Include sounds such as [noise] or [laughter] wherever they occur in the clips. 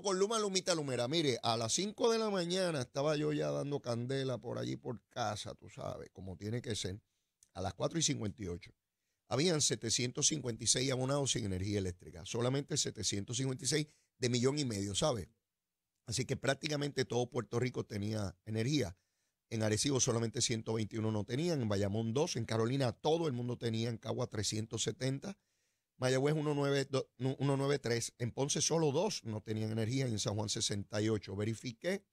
con Luma Lumita Lumera. Mire, a las 5 de la mañana estaba yo ya dando candela por allí por casa, tú sabes, como tiene que ser. A las 4 y 58. Habían 756 abonados sin energía eléctrica. Solamente 756 de millón y medio, ¿sabes? Así que prácticamente todo Puerto Rico tenía energía. En Arecibo solamente 121 no tenían, en Bayamón 2, en Carolina todo el mundo tenía, en Cagua 370, Mayagüez 193. En Ponce solo dos no tenían energía en San Juan 68. Verifiqué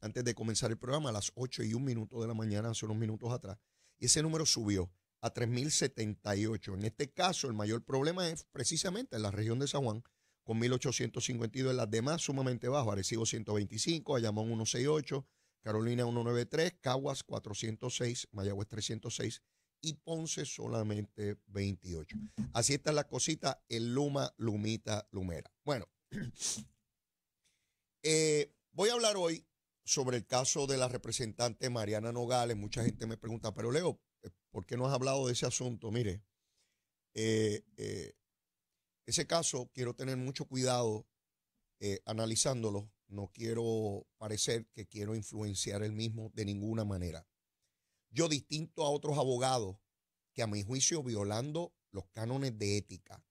antes de comenzar el programa a las 8 y 1 minuto de la mañana, hace unos minutos atrás, y ese número subió a 3.078. En este caso, el mayor problema es precisamente en la región de San Juan, con 1.852, las demás sumamente bajo, Arecibo 125, Ayamón 168, Carolina 193, Caguas 406, Mayagüez 306 y Ponce solamente 28. Así está la cosita el Luma, Lumita, Lumera. Bueno, [clears throat] eh, voy a hablar hoy sobre el caso de la representante Mariana Nogales. Mucha gente me pregunta, pero Leo, eh, ¿por qué no has hablado de ese asunto? Mire, eh, ese caso quiero tener mucho cuidado analizándolo. No quiero parecer que quiero influenciar el mismo de ninguna manera. Yo distinto a otros abogados que a mi juicio violando los cánones de ética,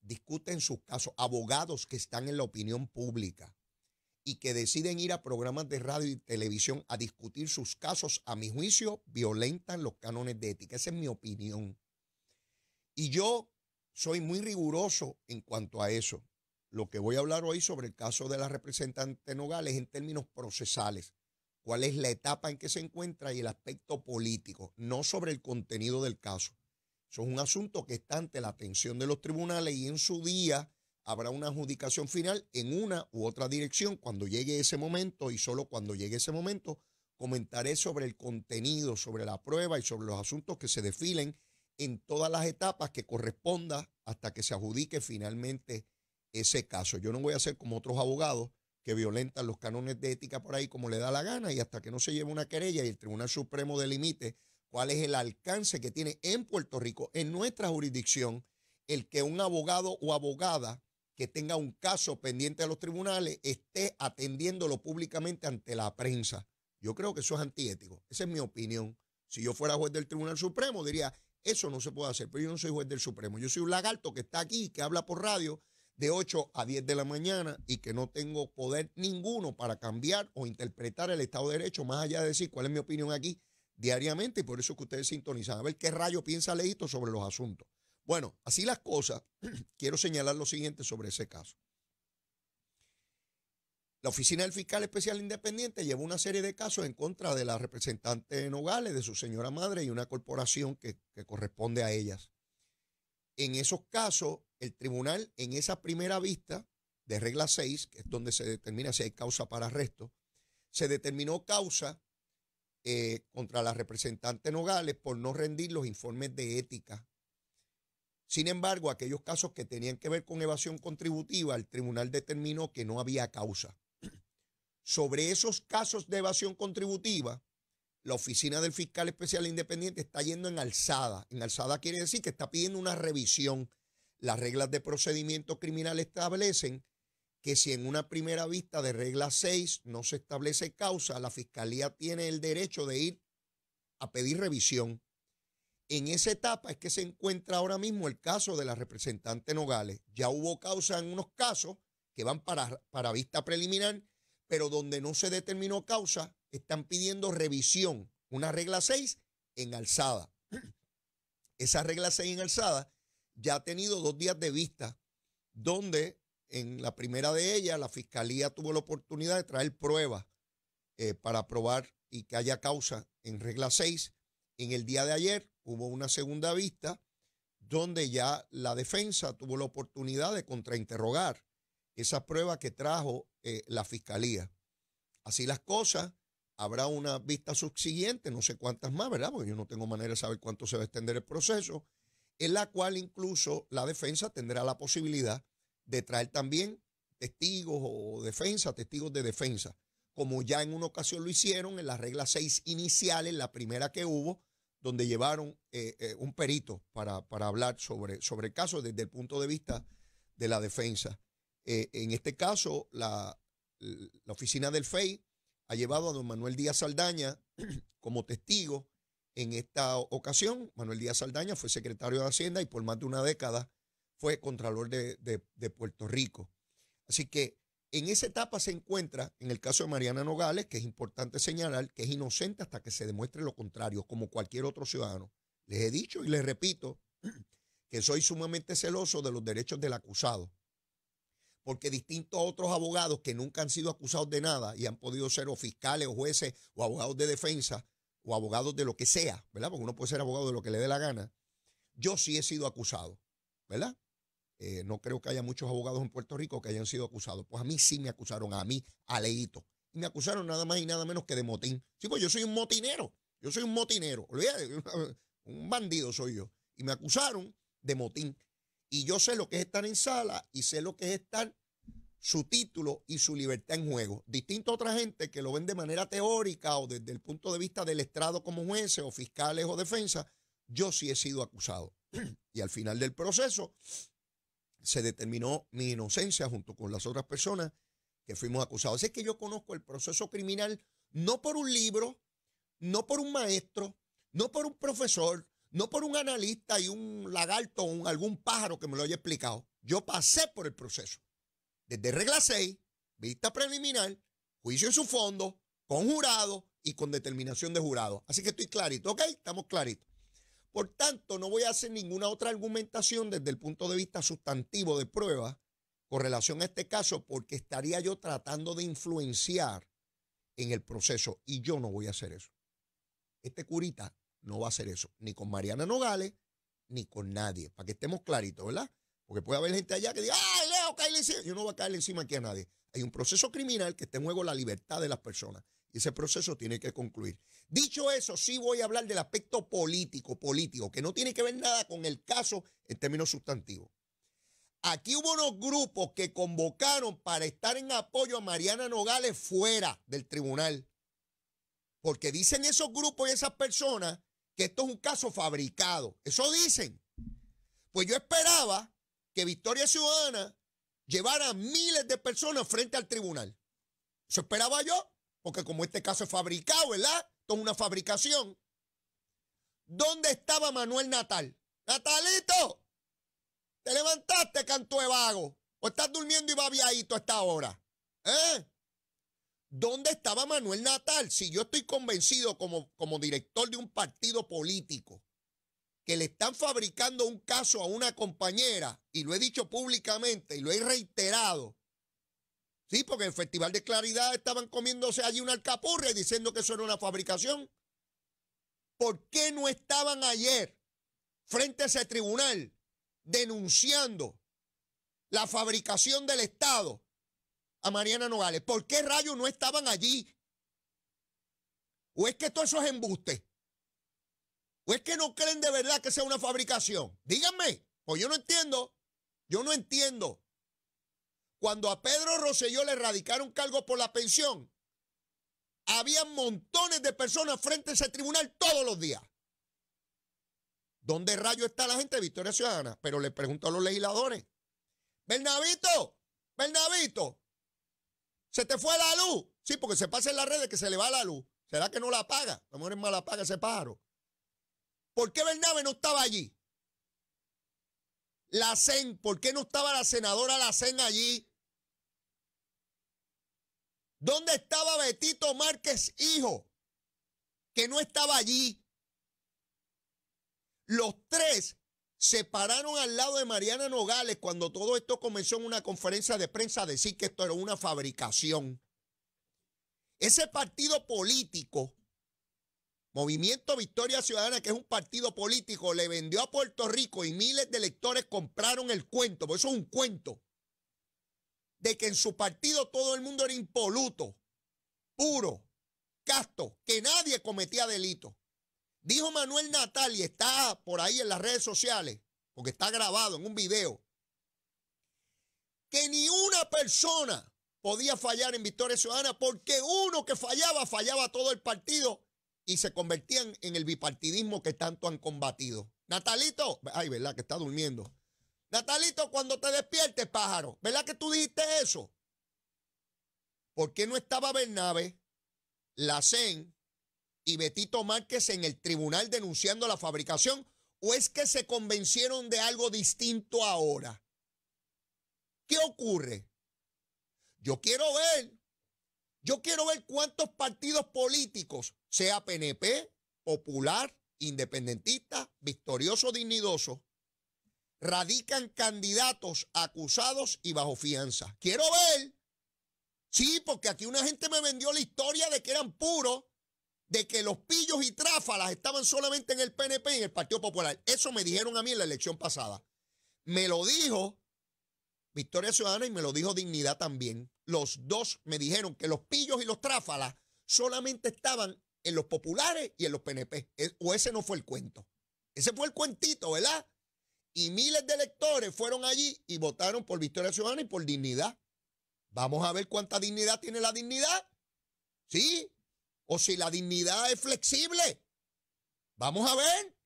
discuten sus casos, abogados que están en la opinión pública y que deciden ir a programas de radio y televisión a discutir sus casos, a mi juicio, violentan los cánones de ética. Esa es mi opinión. Y yo soy muy riguroso en cuanto a eso. Lo que voy a hablar hoy sobre el caso de la representante Nogales en términos procesales cuál es la etapa en que se encuentra y el aspecto político, no sobre el contenido del caso. Eso es un asunto que está ante la atención de los tribunales y en su día habrá una adjudicación final en una u otra dirección cuando llegue ese momento y solo cuando llegue ese momento comentaré sobre el contenido, sobre la prueba y sobre los asuntos que se defilen en todas las etapas que corresponda hasta que se adjudique finalmente ese caso. Yo no voy a ser como otros abogados que violentan los cánones de ética por ahí como le da la gana y hasta que no se lleve una querella y el Tribunal Supremo delimite cuál es el alcance que tiene en Puerto Rico, en nuestra jurisdicción, el que un abogado o abogada que tenga un caso pendiente a los tribunales esté atendiéndolo públicamente ante la prensa. Yo creo que eso es antiético. Esa es mi opinión. Si yo fuera juez del Tribunal Supremo, diría, eso no se puede hacer, pero yo no soy juez del Supremo. Yo soy un lagarto que está aquí, que habla por radio de 8 a 10 de la mañana y que no tengo poder ninguno para cambiar o interpretar el Estado de Derecho, más allá de decir cuál es mi opinión aquí diariamente, y por eso es que ustedes sintonizan, a ver qué rayo piensa Leito sobre los asuntos. Bueno, así las cosas, [clears throat] quiero señalar lo siguiente sobre ese caso. La Oficina del Fiscal Especial Independiente llevó una serie de casos en contra de la representante de Nogales, de su señora madre y una corporación que, que corresponde a ellas. En esos casos, el tribunal en esa primera vista de regla 6, que es donde se determina si hay causa para arresto, se determinó causa eh, contra la representante Nogales por no rendir los informes de ética. Sin embargo, aquellos casos que tenían que ver con evasión contributiva, el tribunal determinó que no había causa. Sobre esos casos de evasión contributiva, la oficina del fiscal especial independiente está yendo en alzada. En alzada quiere decir que está pidiendo una revisión las reglas de procedimiento criminal establecen que si en una primera vista de regla 6 no se establece causa, la fiscalía tiene el derecho de ir a pedir revisión. En esa etapa es que se encuentra ahora mismo el caso de la representante Nogales. Ya hubo causa en unos casos que van para, para vista preliminar, pero donde no se determinó causa, están pidiendo revisión, una regla 6 en alzada. Esa regla 6 en alzada ya ha tenido dos días de vista donde en la primera de ellas la fiscalía tuvo la oportunidad de traer pruebas eh, para probar y que haya causa en regla 6. En el día de ayer hubo una segunda vista donde ya la defensa tuvo la oportunidad de contrainterrogar esa prueba que trajo eh, la fiscalía. Así las cosas, habrá una vista subsiguiente, no sé cuántas más, ¿verdad? Porque yo no tengo manera de saber cuánto se va a extender el proceso en la cual incluso la defensa tendrá la posibilidad de traer también testigos o defensa, testigos de defensa, como ya en una ocasión lo hicieron en las reglas seis iniciales, la primera que hubo, donde llevaron eh, eh, un perito para, hablar sobre, sobre, el caso desde el punto de vista de la defensa. Eh, en este caso, la, la oficina del FEI ha llevado a don Manuel Díaz Saldaña [clears throat] como testigo en esta ocasión, Manuel Díaz Saldaña fue secretario de Hacienda y por más de una década fue Contralor de, Puerto Rico. Así que en esa etapa se encuentra, en el caso de Mariana Nogales, que es importante señalar que es inocente hasta que se demuestre lo contrario, como cualquier otro ciudadano. Les he dicho y les repito [clears throat] que soy sumamente celoso de los derechos del acusado, porque distintos a otros abogados que nunca han sido acusados de nada y han podido ser o fiscales o jueces o abogados de defensa, o abogados de lo que sea, ¿verdad? Porque uno puede ser abogado de lo que le dé la gana. Yo sí he sido acusado, ¿verdad? Eh, no creo que haya muchos abogados en Puerto Rico que hayan sido acusados. Pues a mí sí me acusaron, a mí, a Leito. Y me acusaron nada más y nada menos que de motín. Sí, pues yo soy un motinero. Yo soy un motinero. olvídate, [laughs] Un bandido soy yo. Y me acusaron de motín. Y yo sé lo que es estar en sala y sé lo que es estar su título y su libertad en juego. Distinto a otra gente que lo ven de manera teórica o desde el punto de vista del estrado como jueces o fiscales o defensa, yo sí he sido acusado. [clears throat] y al final del proceso se determinó mi inocencia junto con las otras personas que fuimos acusados. Es que yo conozco el proceso criminal no por un libro, no por un maestro, no por un profesor, no por un analista y un lagarto o algún pájaro que me lo haya explicado. Yo pasé por el proceso desde regla 6, vista preliminar, juicio en su fondo, con jurado y con determinación de jurado. Así que estoy clarito, ¿ok? Estamos claritos. Por tanto, no voy a hacer ninguna otra argumentación desde el punto de vista sustantivo de prueba con relación a este caso, porque estaría yo tratando de influenciar en el proceso y yo no voy a hacer eso. Este curita no va a hacer eso, ni con Mariana Nogales, ni con nadie, para que estemos claritos, ¿verdad? Porque puede haber gente allá que diga, ¡ay, caerle encima. Yo no voy a caerle encima aquí a nadie. Hay un proceso criminal que está en juego la libertad de las personas. Y ese proceso tiene que concluir. Dicho eso, sí voy a hablar del aspecto político, político, que no tiene que ver nada con el caso en términos sustantivos. Aquí hubo unos grupos que convocaron para estar en apoyo a Mariana Nogales fuera del tribunal. Porque dicen esos grupos y esas personas que esto es un caso fabricado. Eso dicen. Pues yo esperaba que Victoria Ciudadana llevar a miles de personas frente al tribunal. Eso esperaba yo, porque como este caso es fabricado, ¿verdad? es una fabricación. ¿Dónde estaba Manuel Natal? Natalito, te levantaste, canto vago. ¿O estás durmiendo y babiadito a esta hora? ¿Eh? ¿Dónde estaba Manuel Natal? Si yo estoy convencido como, como director de un partido político que le están fabricando un caso a una compañera, y lo he dicho públicamente y lo he reiterado. Sí, porque en el Festival de Claridad estaban comiéndose allí un alcapurre diciendo que eso era una fabricación. ¿Por qué no estaban ayer frente a ese tribunal denunciando la fabricación del Estado a Mariana Nogales? ¿Por qué rayos no estaban allí? ¿O es que todo eso es embuste? ¿O es que no creen de verdad que sea una fabricación? Díganme, o pues yo no entiendo. Yo no entiendo. Cuando a Pedro Rosselló le erradicaron cargo por la pensión, había montones de personas frente a ese tribunal todos los días. ¿Dónde rayo está la gente de Victoria Ciudadana? Pero le pregunto a los legisladores. Bernabito, Bernabito, se te fue la luz. Sí, porque se pasa en las redes que se le va la luz. ¿Será que no la paga? A lo mejor es paga ese pájaro. ¿Por qué Bernabe no estaba allí? La CEN, ¿por qué no estaba la senadora La CEN allí? ¿Dónde estaba Betito Márquez, hijo? Que no estaba allí. Los tres se pararon al lado de Mariana Nogales cuando todo esto comenzó en una conferencia de prensa a decir que esto era una fabricación. Ese partido político Movimiento Victoria Ciudadana, que es un partido político, le vendió a Puerto Rico y miles de electores compraron el cuento, por eso es un cuento, de que en su partido todo el mundo era impoluto, puro, casto, que nadie cometía delito. Dijo Manuel Natal y está por ahí en las redes sociales, porque está grabado en un video, que ni una persona podía fallar en Victoria Ciudadana porque uno que fallaba, fallaba todo el partido y se convertían en el bipartidismo que tanto han combatido. Natalito, ay, ¿verdad? Que está durmiendo. Natalito, cuando te despiertes, pájaro, ¿verdad que tú dijiste eso? ¿Por qué no estaba Bernabe, CEN y Betito Márquez en el tribunal denunciando la fabricación? ¿O es que se convencieron de algo distinto ahora? ¿Qué ocurre? Yo quiero ver, yo quiero ver cuántos partidos políticos sea PNP, popular, independentista, victorioso, dignidoso, radican candidatos acusados y bajo fianza. Quiero ver. Sí, porque aquí una gente me vendió la historia de que eran puros, de que los pillos y tráfalas estaban solamente en el PNP y en el Partido Popular. Eso me dijeron a mí en la elección pasada. Me lo dijo Victoria Ciudadana y me lo dijo Dignidad también. Los dos me dijeron que los pillos y los tráfalas solamente estaban en los populares y en los PNP. E, o ese no fue el cuento. Ese fue el cuentito, ¿verdad? Y miles de electores fueron allí y votaron por Victoria Ciudadana y por dignidad. Vamos a ver cuánta dignidad tiene la dignidad. ¿Sí? O si la dignidad es flexible. Vamos a ver.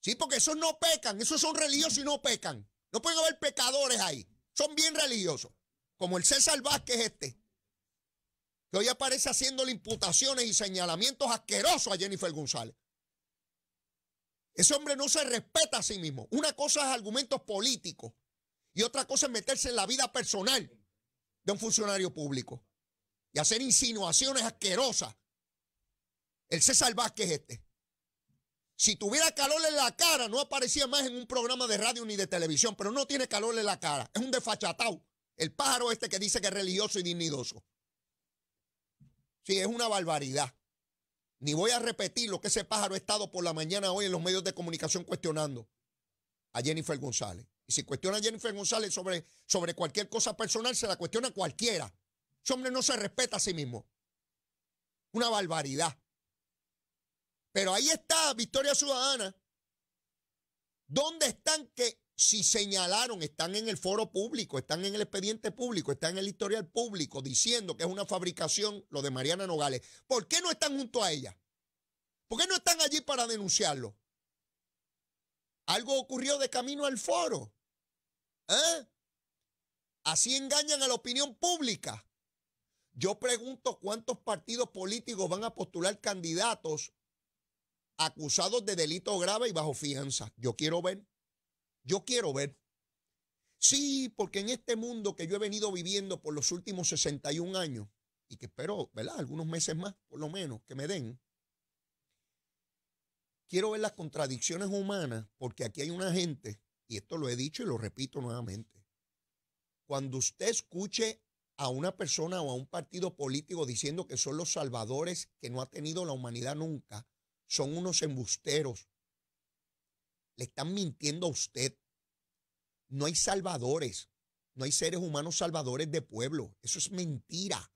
Sí, porque esos no pecan. Esos son religiosos y no pecan. No pueden haber pecadores ahí. Son bien religiosos. Como el César Vázquez este que hoy aparece haciéndole imputaciones y señalamientos asquerosos a Jennifer González. Ese hombre no se respeta a sí mismo. Una cosa es argumentos políticos y otra cosa es meterse en la vida personal de un funcionario público y hacer insinuaciones asquerosas. El César Vázquez este. Si tuviera calor en la cara, no aparecía más en un programa de radio ni de televisión, pero no tiene calor en la cara. Es un desfachatado. El pájaro este que dice que es religioso y dignidoso. Sí, es una barbaridad. Ni voy a repetir lo que ese pájaro ha estado por la mañana hoy en los medios de comunicación cuestionando a Jennifer González. Y si cuestiona a Jennifer González sobre, sobre cualquier cosa personal, se la cuestiona a cualquiera. Ese hombre no se respeta a sí mismo. Una barbaridad. Pero ahí está Victoria Ciudadana. ¿Dónde están que si señalaron, están en el foro público, están en el expediente público, están en el historial público diciendo que es una fabricación lo de Mariana Nogales, ¿por qué no están junto a ella? ¿Por qué no están allí para denunciarlo? Algo ocurrió de camino al foro. ¿Eh? Así engañan a la opinión pública. Yo pregunto cuántos partidos políticos van a postular candidatos acusados de delito grave y bajo fianza. Yo quiero ver. Yo quiero ver. Sí, porque en este mundo que yo he venido viviendo por los últimos 61 años y que espero, ¿verdad? Algunos meses más, por lo menos, que me den. Quiero ver las contradicciones humanas porque aquí hay una gente, y esto lo he dicho y lo repito nuevamente. Cuando usted escuche a una persona o a un partido político diciendo que son los salvadores que no ha tenido la humanidad nunca, son unos embusteros, le están mintiendo a usted. No hay salvadores. No hay seres humanos salvadores de pueblo. Eso es mentira.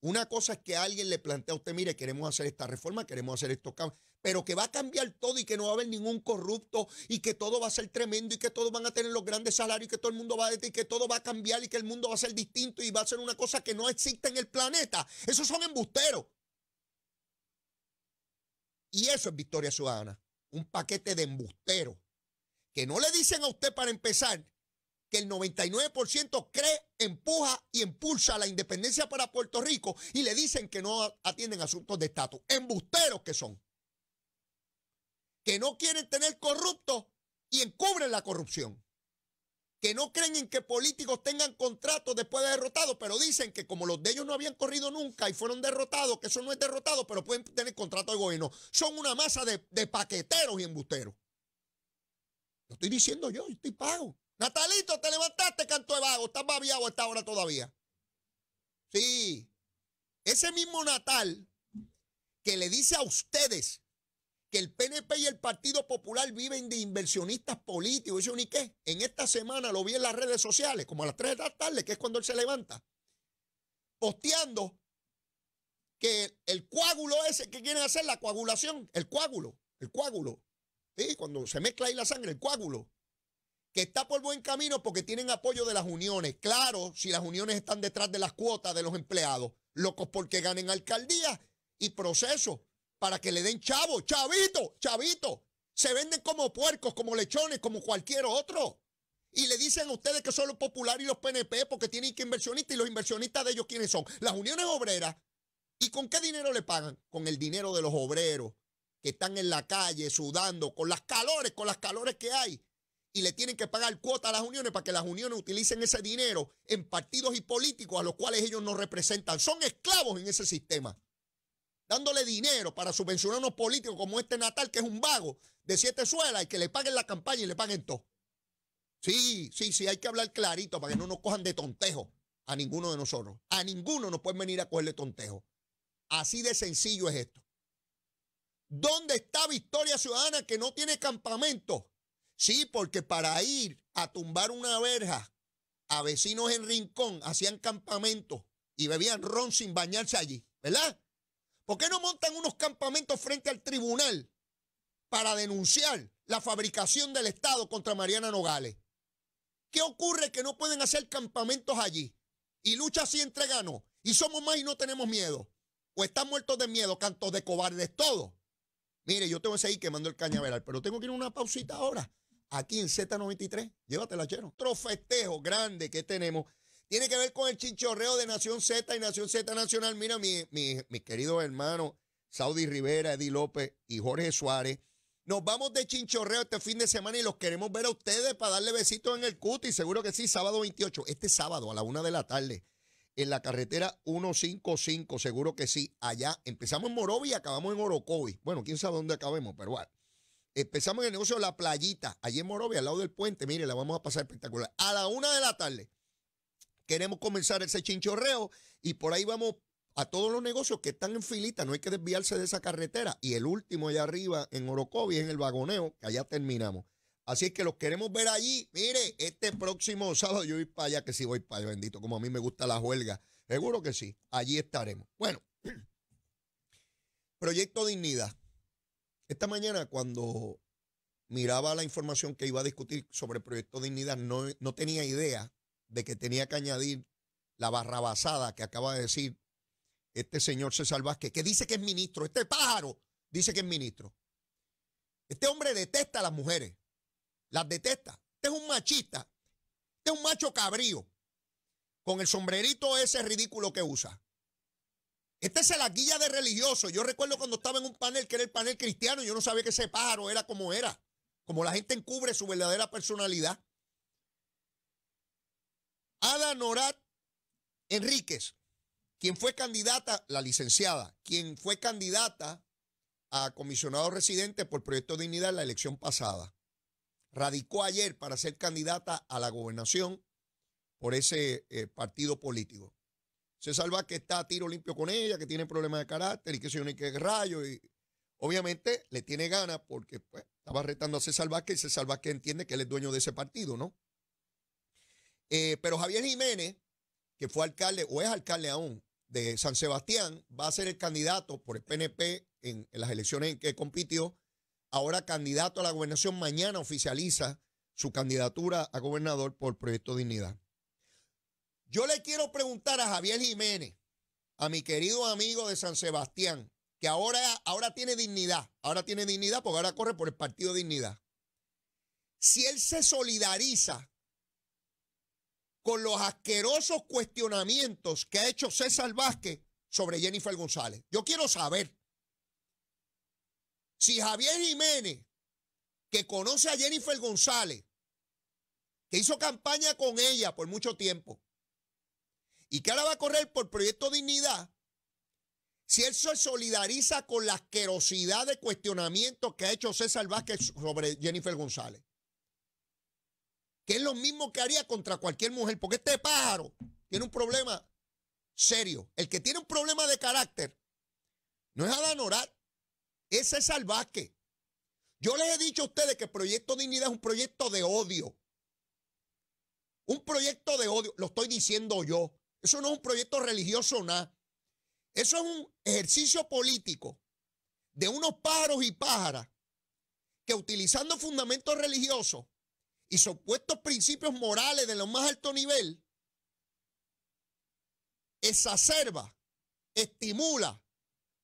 Una cosa es que alguien le plantea a usted, mire, queremos hacer esta reforma, queremos hacer estos cambios, pero que va a cambiar todo y que no va a haber ningún corrupto y que todo va a ser tremendo y que todos van a tener los grandes salarios y que todo el mundo va a y que todo va a cambiar y que el mundo va a ser distinto y va a ser una cosa que no existe en el planeta. Esos son embusteros. Y eso es Victoria Ciudadana un paquete de embusteros que no le dicen a usted para empezar que el 99% cree, empuja y impulsa la independencia para Puerto Rico y le dicen que no atienden asuntos de estatus. Embusteros que son. Que no quieren tener corruptos y encubren la corrupción que no creen en que políticos tengan contratos después de derrotados, pero dicen que como los de ellos no habían corrido nunca y fueron derrotados, que eso no es derrotado, pero pueden tener contrato de gobierno. Son una masa de, paqueteros y embusteros. Lo estoy diciendo yo, yo estoy pago. Natalito, te levantaste, canto de vago, estás babiado a esta hora todavía. Sí. Ese mismo Natal que le dice a ustedes que el PNP y el Partido Popular viven de inversionistas políticos. Eso ni qué. En esta semana lo vi en las redes sociales, como a las 3 de la tarde, que es cuando él se levanta, posteando que el coágulo ese que quieren hacer, la coagulación, el coágulo, el coágulo, ¿sí? cuando se mezcla ahí la sangre, el coágulo, que está por buen camino porque tienen apoyo de las uniones. Claro, si las uniones están detrás de las cuotas de los empleados, locos porque ganen alcaldía y proceso para que le den chavo, chavito, chavito. Se venden como puercos, como lechones, como cualquier otro. Y le dicen a ustedes que son los populares y los PNP porque tienen que inversionistas y los inversionistas de ellos quiénes son. Las uniones obreras. ¿Y con qué dinero le pagan? Con el dinero de los obreros que están en la calle sudando, con las calores, con las calores que hay. Y le tienen que pagar cuota a las uniones para que las uniones utilicen ese dinero en partidos y políticos a los cuales ellos no representan. Son esclavos en ese sistema dándole dinero para subvencionar a unos políticos como este Natal, que es un vago de siete suelas, y que le paguen la campaña y le paguen todo. Sí, sí, sí, hay que hablar clarito para que no nos cojan de tontejo a ninguno de nosotros. A ninguno nos pueden venir a cogerle tontejo. Así de sencillo es esto. ¿Dónde está Victoria Ciudadana que no tiene campamento? Sí, porque para ir a tumbar una verja a vecinos en Rincón hacían campamento y bebían ron sin bañarse allí, ¿verdad? ¿Por qué no montan unos campamentos frente al tribunal para denunciar la fabricación del Estado contra Mariana Nogales? ¿Qué ocurre que no pueden hacer campamentos allí? Y lucha sin entre Y somos más y no tenemos miedo. O están muertos de miedo, cantos de cobardes, todo. Mire, yo tengo que mando el cañaveral, pero tengo que ir a una pausita ahora. Aquí en Z93. Llévatela, chero. Otro festejo grande que tenemos. Tiene que ver con el chinchorreo de Nación Z y Nación Z Nacional. Mira, mi, mi, mis queridos hermanos, Saudi Rivera, Eddie López y Jorge Suárez. Nos vamos de chinchorreo este fin de semana y los queremos ver a ustedes para darle besitos en el cuti. Seguro que sí, sábado 28. Este sábado a la una de la tarde en la carretera 155, seguro que sí. Allá empezamos en Morovia y acabamos en Orocovi. Bueno, quién sabe dónde acabemos, pero bueno. Empezamos en el negocio La Playita, allí en Morovia al lado del puente. Mire, la vamos a pasar espectacular. A la una de la tarde queremos comenzar ese chinchorreo y por ahí vamos a todos los negocios que están en filita, no hay que desviarse de esa carretera. Y el último allá arriba en Orocovi, en el vagoneo, que allá terminamos. Así es que los queremos ver allí. Mire, este próximo [laughs] sábado yo voy para allá, que sí voy para allá, bendito, como a mí me gusta la huelga. Seguro que sí, allí estaremos. Bueno, [clears throat] Proyecto Dignidad. Esta mañana cuando miraba la información que iba a discutir sobre Proyecto Dignidad, no, no tenía idea de que tenía que añadir la barrabasada que acaba de decir este señor César Vázquez, que dice que es ministro, este pájaro dice que es ministro. Este hombre detesta a las mujeres, las detesta. Este es un machista, este es un macho cabrío, con el sombrerito ese ridículo que usa. Este es la guía de religioso. Yo recuerdo cuando estaba en un panel que era el panel cristiano, yo no sabía que ese pájaro era como era, como la gente encubre su verdadera personalidad. Ada Norat Enríquez, quien fue candidata, la licenciada, quien fue candidata a comisionado residente por Proyecto Dignidad en la elección pasada. Radicó ayer para ser candidata a la gobernación por ese eh, partido político. Se salva que está a tiro limpio con ella, que tiene problemas de carácter y que se une que rayo. Y obviamente le tiene ganas porque pues, estaba retando a César Vázquez y César Vázquez entiende que él es dueño de ese partido, ¿no? Eh, pero Javier Jiménez, que fue alcalde o es alcalde aún de San Sebastián, va a ser el candidato por el PNP en, las elecciones en que compitió. Ahora candidato a la gobernación, mañana oficializa su candidatura a gobernador por Proyecto Dignidad. Yo le quiero preguntar a Javier Jiménez, a mi querido amigo de San Sebastián, que ahora, ahora tiene dignidad, ahora tiene dignidad porque ahora corre por el Partido Dignidad. Si él se solidariza con los asquerosos cuestionamientos que ha hecho César Vázquez sobre Jennifer González. Yo quiero saber si Javier Jiménez, que conoce a Jennifer González, que hizo campaña con ella por mucho tiempo, y que ahora va a correr por Proyecto Dignidad, si él se solidariza con la asquerosidad de cuestionamientos que ha hecho César Vázquez sobre Jennifer González que es lo mismo que haría contra cualquier mujer, porque este pájaro tiene un problema serio. El que tiene un problema de carácter no es Adán ese es salvaque. Yo les he dicho a ustedes que el Proyecto Dignidad es un proyecto de odio. Un proyecto de odio, lo estoy diciendo yo. Eso no es un proyecto religioso, nada. Eso es un ejercicio político de unos pájaros y pájaras que utilizando fundamentos religiosos y supuestos principios morales de lo más alto nivel, exacerba, estimula,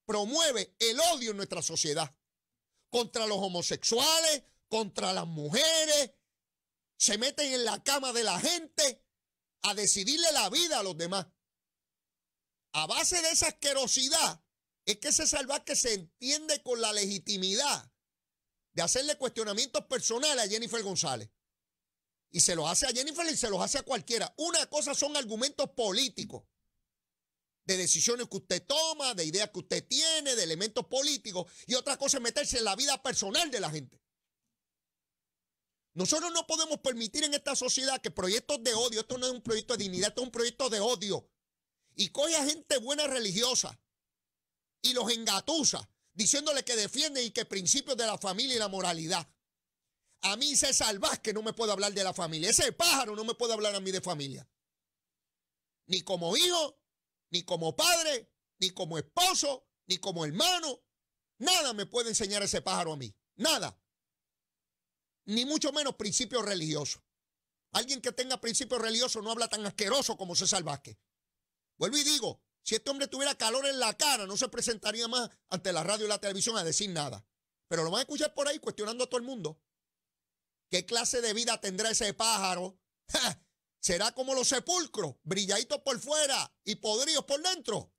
promueve el odio en nuestra sociedad contra los homosexuales, contra las mujeres, se meten en la cama de la gente a decidirle la vida a los demás. A base de esa asquerosidad es que ese salvaje se entiende con la legitimidad de hacerle cuestionamientos personales a Jennifer González. Y se los hace a Jennifer y se los hace a cualquiera. Una cosa son argumentos políticos, de decisiones que usted toma, de ideas que usted tiene, de elementos políticos, y otra cosa es meterse en la vida personal de la gente. Nosotros no podemos permitir en esta sociedad que proyectos de odio, esto no es un proyecto de dignidad, esto es un proyecto de odio. Y coge a gente buena religiosa y los engatusa, diciéndole que defienden y que principios de la familia y la moralidad. A mí César Vázquez no me puede hablar de la familia. Ese pájaro no me puede hablar a mí de familia. Ni como hijo, ni como padre, ni como esposo, ni como hermano. Nada me puede enseñar ese pájaro a mí. Nada. Ni mucho menos principios religiosos. Alguien que tenga principios religiosos no habla tan asqueroso como César Vázquez. Vuelvo y digo, si este hombre tuviera calor en la cara, no se presentaría más ante la radio y la televisión a decir nada. Pero lo van a escuchar por ahí cuestionando a todo el mundo. ¿Qué clase de vida tendrá ese pájaro? Será como los sepulcros, brilladitos por fuera y podridos por dentro.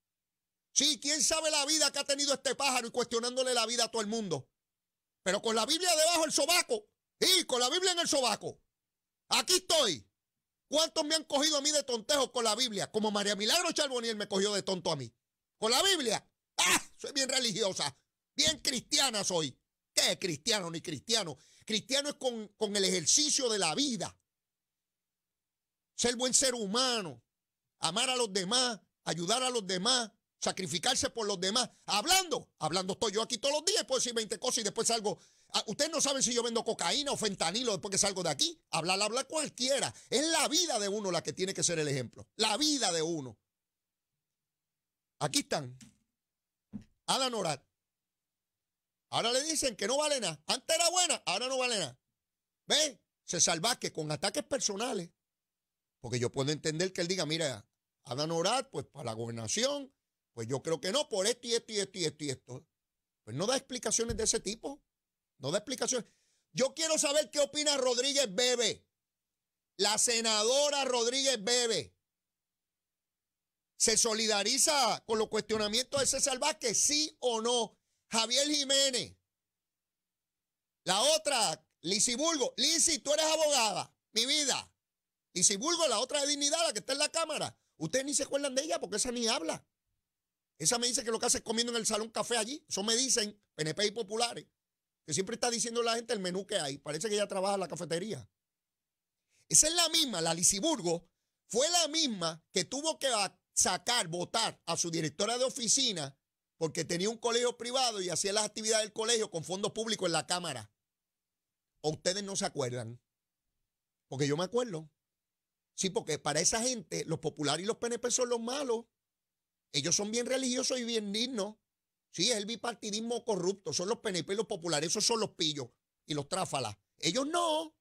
Sí, quién sabe la vida que ha tenido este pájaro y cuestionándole la vida a todo el mundo. Pero con la Biblia debajo del sobaco. Y con la Biblia en el sobaco. Aquí estoy. ¿Cuántos me han cogido a mí de tontejo con la Biblia? Como María Milagro Charboniel me cogió de tonto a mí. Con la Biblia. ¡Ah! Soy bien religiosa. Bien cristiana soy. ¿Qué cristiano ni cristiano? Cristiano es con, el ejercicio de la vida. Ser buen ser humano, amar a los demás, ayudar a los demás, sacrificarse por los demás. Hablando, hablando estoy yo aquí todos los días, puedo decir 20 cosas y después salgo. Ah, ustedes no saben si yo vendo cocaína o fentanilo después que salgo de aquí. Hablar, hablar cualquiera. Es la vida de uno la que tiene que ser el ejemplo. La vida de uno. Aquí están. Ada Norat. Ahora le dicen que no vale nada. Antes era buena, ahora no vale nada. ¿Ve? Se salva que con ataques personales. Porque yo puedo entender que él diga, mira, Adán Orad, pues para la gobernación, pues yo creo que no, por esto y esto y esto y esto y esto. Pues no da explicaciones de ese tipo. No da explicaciones. Yo quiero saber qué opina Rodríguez Bebe. La senadora Rodríguez Bebe. ¿Se solidariza con los cuestionamientos de César Vázquez? ¿Sí o no? Javier Jiménez. La otra, Lisi Bulgo. tú eres abogada, mi vida. Lisi Bulgo, la otra de dignidad, la que está en la cámara. Ustedes ni se acuerdan de ella porque esa ni habla. Esa me dice que lo que hace es comiendo en el salón café allí. Eso me dicen PNP y populares. Que siempre está diciendo la gente el menú que hay. Parece que ella trabaja en la cafetería. Esa es la misma, la Lisiburgo, fue la misma que tuvo que sacar, votar a su directora de oficina porque tenía un colegio privado y hacía las actividades del colegio con fondos públicos en la Cámara. O ustedes no se acuerdan, porque yo me acuerdo. Sí, porque para esa gente los populares y los PNP son los malos. Ellos son bien religiosos y bien dignos. Sí, es el bipartidismo corrupto. Son los PNP y los populares. Esos son los pillos y los tráfalas. Ellos no.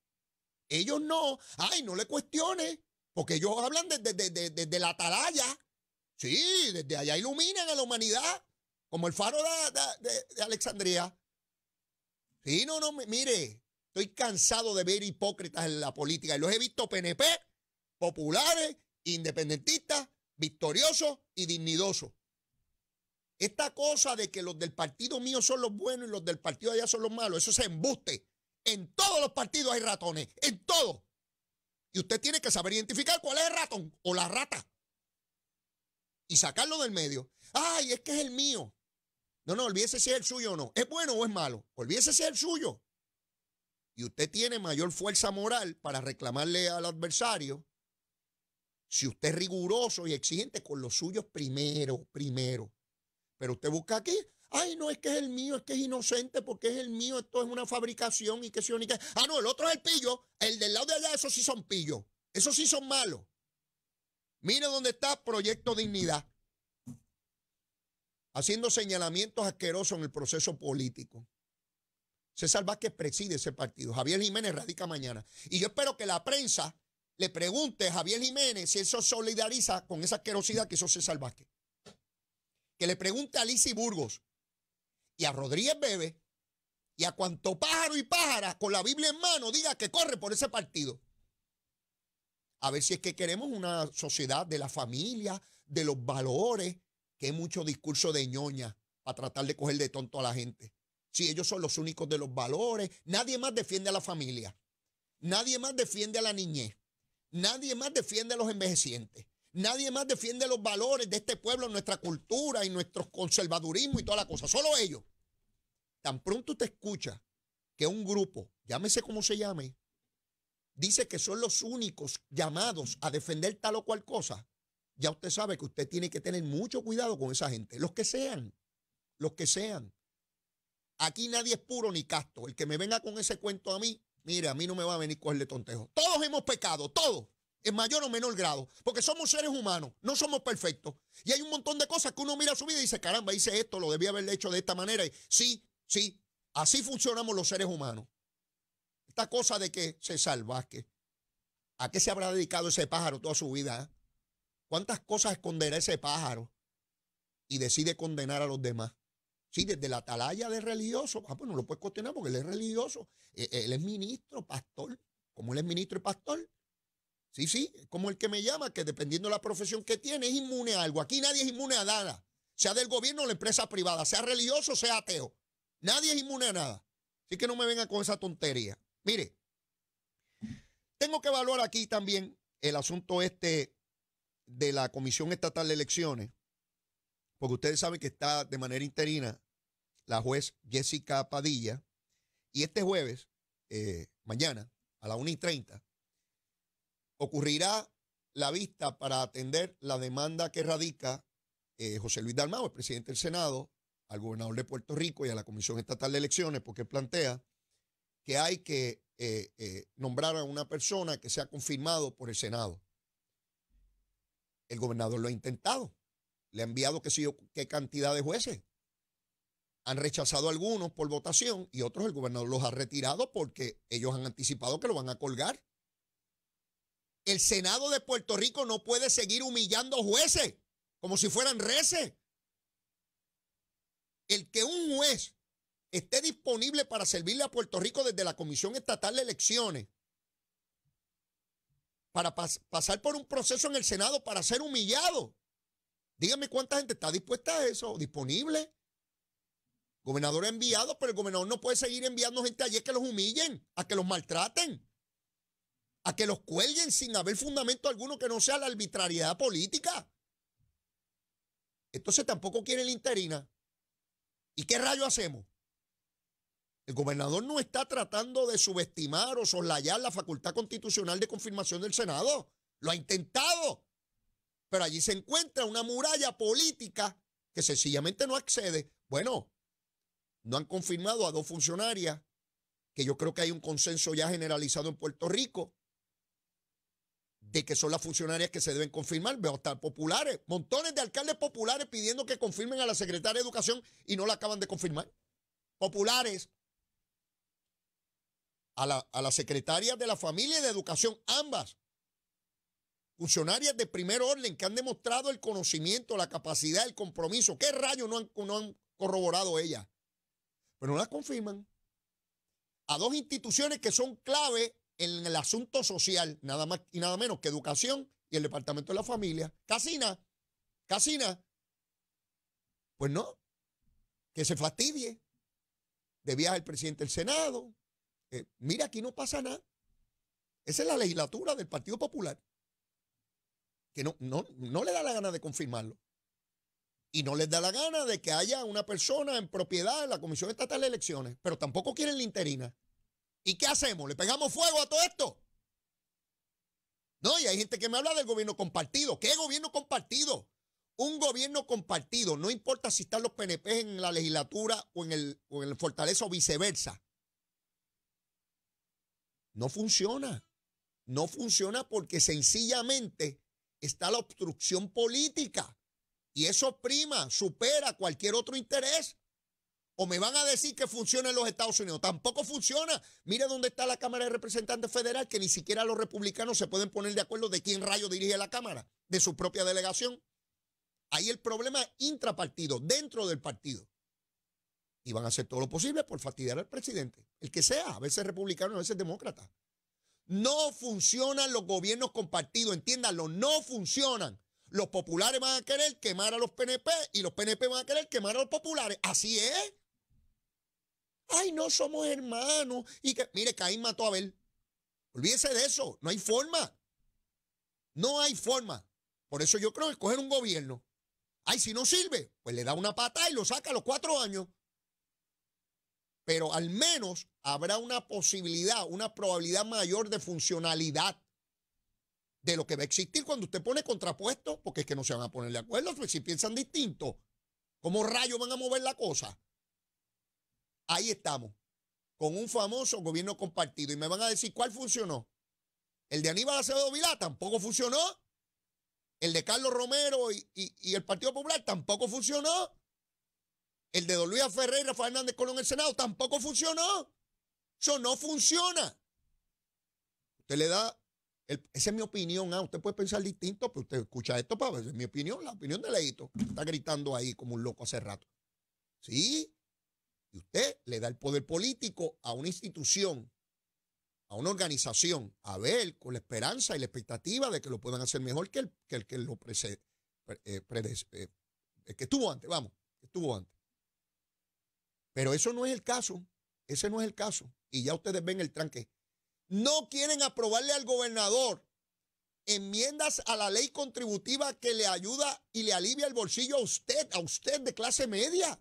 Ellos no. Ay, no le cuestiones. Porque ellos hablan desde, la atalaya. Sí, desde allá iluminan a la humanidad. Como el faro de, de, Sí, no, no, mire, estoy cansado de ver hipócritas en la política. Y los he visto PNP, populares, independentistas, victoriosos y dignidosos. Esta cosa de que los del partido mío son los buenos y los del partido allá son los malos, eso se embuste. En todos los partidos hay ratones, en todos. Y usted tiene que saber identificar cuál es el ratón o la rata. Y sacarlo del medio. Ay, es que es el mío. No, no, olvídese si es el suyo o no. ¿Es bueno o es malo? Olvídese si es el suyo. Y usted tiene mayor fuerza moral para reclamarle al adversario si usted es riguroso y exigente con los suyos primero, primero. Pero usted busca aquí, ay, no, es que es el mío, es que es inocente, porque es el mío, esto es una fabricación y que se ni única. Ah, no, el otro es el pillo, el del lado de allá, esos sí son pillos, esos sí son malos. Mire dónde está Proyecto Dignidad haciendo señalamientos asquerosos en el proceso político. César Vázquez preside ese partido. Javier Jiménez radica mañana. Y yo espero que la prensa le pregunte a Javier Jiménez si eso solidariza con esa asquerosidad que hizo César Vázquez. Que le pregunte a Lizy Burgos y a Rodríguez Bebe y a cuanto pájaro y pájara con la Biblia en mano diga que corre por ese partido. A ver si es que queremos una sociedad de la familia, de los valores, que mucho discurso de ñoña para tratar de coger de tonto a la gente. Si ellos son los únicos de los valores, nadie más defiende a la familia, nadie más defiende a la niñez, nadie más defiende a los envejecientes, nadie más defiende los valores de este pueblo, nuestra cultura y nuestro conservadurismo y toda la cosa, solo ellos. Tan pronto te escucha que un grupo, llámese como se llame, dice que son los únicos llamados a defender tal o cual cosa, ya usted sabe que usted tiene que tener mucho cuidado con esa gente, los que sean, los que sean. Aquí nadie es puro ni casto. El que me venga con ese cuento a mí, mire, a mí no me va a venir cogerle tontejo. Todos hemos pecado, todos, en mayor o menor grado, porque somos seres humanos, no somos perfectos. Y hay un montón de cosas que uno mira a su vida y dice, caramba, hice esto, lo debía haberle hecho de esta manera. Y sí, sí, así funcionamos los seres humanos. Esta cosa de que se salvasque. ¿A qué se habrá dedicado ese pájaro toda su vida? Ah? ¿Cuántas cosas esconderá ese pájaro? Y decide condenar a los demás. Sí, desde la atalaya de religioso. Ah, pues no lo puedes cuestionar porque él es religioso. E, e, él es ministro, pastor. ¿Cómo él es ministro y pastor. Sí, sí, como el que me llama, que dependiendo de la profesión que tiene, es inmune a algo. Aquí nadie es inmune a nada. Sea del gobierno o la empresa privada, sea religioso, sea ateo. Nadie es inmune a nada. Así que no me venga con esa tontería. Mire, tengo que evaluar aquí también el asunto este de la Comisión Estatal de Elecciones, porque ustedes saben que está de manera interina la juez Jessica Padilla, y este jueves, eh, mañana, a las 1 y 30, ocurrirá la vista para atender la demanda que radica eh, José Luis Dalmau, el presidente del Senado, al gobernador de Puerto Rico y a la Comisión Estatal de Elecciones, porque plantea que hay que eh, nombrar a una persona que sea confirmado por el Senado. El gobernador lo ha intentado. Le ha enviado qué, sé yo, qué cantidad de jueces. Han rechazado algunos por votación y otros el gobernador los ha retirado porque ellos han anticipado que lo van a colgar. El Senado de Puerto Rico no puede seguir humillando jueces como si fueran reces. El que un juez esté disponible para servirle a Puerto Rico desde la Comisión Estatal de Elecciones para pasar por un proceso en el Senado para ser humillado. Dígame cuánta gente está dispuesta a eso, disponible. gobernador enviado, pero el gobernador no puede seguir enviando gente allí que los humillen, a que los maltraten, a que los cuelguen sin haber fundamento alguno que no sea la arbitrariedad política. Entonces tampoco quiere la interina. ¿Y qué rayo hacemos? El gobernador no está tratando de subestimar o soslayar la facultad constitucional de confirmación del Senado. Lo ha intentado. Pero allí se encuentra una muralla política que sencillamente no accede. Bueno, no han confirmado a dos funcionarias, que yo creo que hay un consenso ya generalizado en Puerto Rico, de que son las funcionarias que se deben confirmar. Veo hasta populares, montones de alcaldes populares pidiendo que confirmen a la secretaria de Educación y no la acaban de confirmar. Populares, a la, a secretaria de la familia y de educación, ambas, funcionarias de primer orden que han demostrado el conocimiento, la capacidad, el compromiso. ¿Qué rayos no han, no han corroborado ellas? Pero no las confirman. A dos instituciones que son clave en el asunto social, nada más y nada menos que educación y el Departamento de la Familia. Casina, Casina. Pues no, que se fastidie. De viaje el presidente del Senado, eh, mira, aquí no pasa nada. Esa es la legislatura del Partido Popular, que no, no, le da la gana de confirmarlo. Y no les da la gana de que haya una persona en propiedad en la Comisión Estatal de Elecciones, pero tampoco quieren la interina. ¿Y qué hacemos? ¿Le pegamos fuego a todo esto? No, y hay gente que me habla del gobierno compartido. ¿Qué gobierno compartido? Un gobierno compartido, no importa si están los PNP en la legislatura o en el, o en el Fortaleza o viceversa, no funciona. No funciona porque sencillamente está la obstrucción política y eso prima, supera cualquier otro interés. O me van a decir que funciona en los Estados Unidos. Tampoco funciona. Mire dónde está la Cámara de Representantes Federal, que ni siquiera los republicanos se pueden poner de acuerdo de quién rayo dirige la Cámara, de su propia delegación. Ahí el problema intrapartido, dentro del partido y van a hacer todo lo posible por fastidiar al presidente, el que sea, a veces republicano, a veces demócrata. No funcionan los gobiernos compartidos, entiéndanlo, no funcionan. Los populares van a querer quemar a los PNP y los PNP van a querer quemar a los populares. Así es. Ay, no somos hermanos. Y que, mire, Caín mató a Abel. Olvídese de eso. No hay forma. No hay forma. Por eso yo creo que coger un gobierno. Ay, si no sirve, pues le da una pata y lo saca a los cuatro años pero al menos habrá una posibilidad, una probabilidad mayor de funcionalidad de lo que va a existir cuando usted pone contrapuesto, porque es que no se van a poner de acuerdo, pues si piensan distinto, ¿cómo rayos van a mover la cosa? Ahí estamos, con un famoso gobierno compartido. Y me van a decir, ¿cuál funcionó? El de Aníbal Acevedo Vilá tampoco funcionó. El de Carlos Romero y el Partido Popular tampoco funcionó. El de Don Luis Ferrer y Hernández Colón en el Senado tampoco funcionó. Eso no funciona. Usted le da, esa es mi opinión, ah, usted puede pensar distinto, pero usted escucha esto para pues, ver, es mi opinión, la opinión de Leito. Está gritando ahí como un loco hace rato. ¿Sí? Y usted le da el poder político a una institución, a una organización, a ver, con la esperanza y la expectativa de que lo puedan hacer mejor que el que, lo precede, eh, eh, que estuvo antes, vamos, estuvo antes. Pero eso no es el caso. Ese no es el caso. Y ya ustedes ven el tranque. No quieren aprobarle al gobernador enmiendas a la ley contributiva que le ayuda y le alivia el bolsillo a usted, a usted de clase media.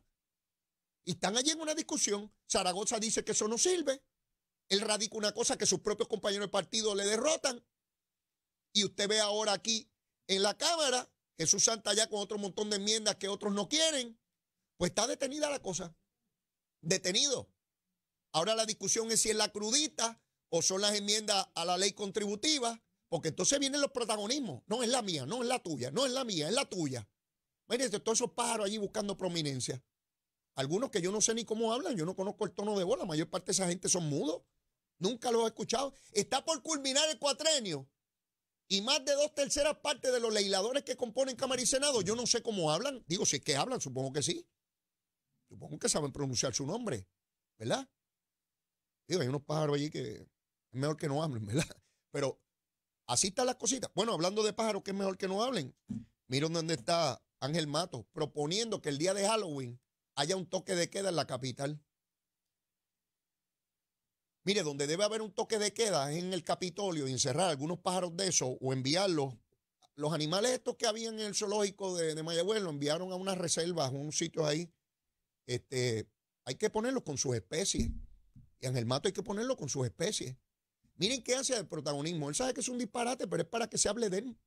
Y están allí en una discusión. Zaragoza dice que eso no sirve. Él radica una cosa que sus propios compañeros de partido le derrotan. Y usted ve ahora aquí en la Cámara, Jesús Santa ya con otro montón de enmiendas que otros no quieren. Pues está detenida la cosa detenido. Ahora la discusión es si es la crudita o son las enmiendas a la ley contributiva, porque entonces vienen los protagonismos. No es la mía, no es la tuya, no es la mía, es la tuya. miren este, todos esos pájaros allí buscando prominencia. Algunos que yo no sé ni cómo hablan, yo no conozco el tono de voz, la mayor parte de esa gente son mudos. Nunca los he escuchado. Está por culminar el cuatrenio y más de dos terceras partes de los legisladores que componen Cámara y Senado, yo no sé cómo hablan. Digo, si es que hablan, supongo que sí supongo que saben pronunciar su nombre, ¿verdad? Digo, hay unos pájaros allí que es mejor que no hablen, ¿verdad? Pero así están las cositas. Bueno, hablando de pájaros que es mejor que no hablen, miren dónde está Ángel Mato proponiendo que el día de Halloween haya un toque de queda en la capital. Mire, donde debe haber un toque de queda es en el Capitolio y encerrar algunos pájaros de esos o enviarlos. Los animales estos que habían en el zoológico de, de Mayagüez lo enviaron a unas reservas, a un sitio ahí este, hay que ponerlo con sus especies. Y en el Mato hay que ponerlo con sus especies. Miren qué hace el protagonismo. Él sabe que es un disparate, pero es para que se hable de él.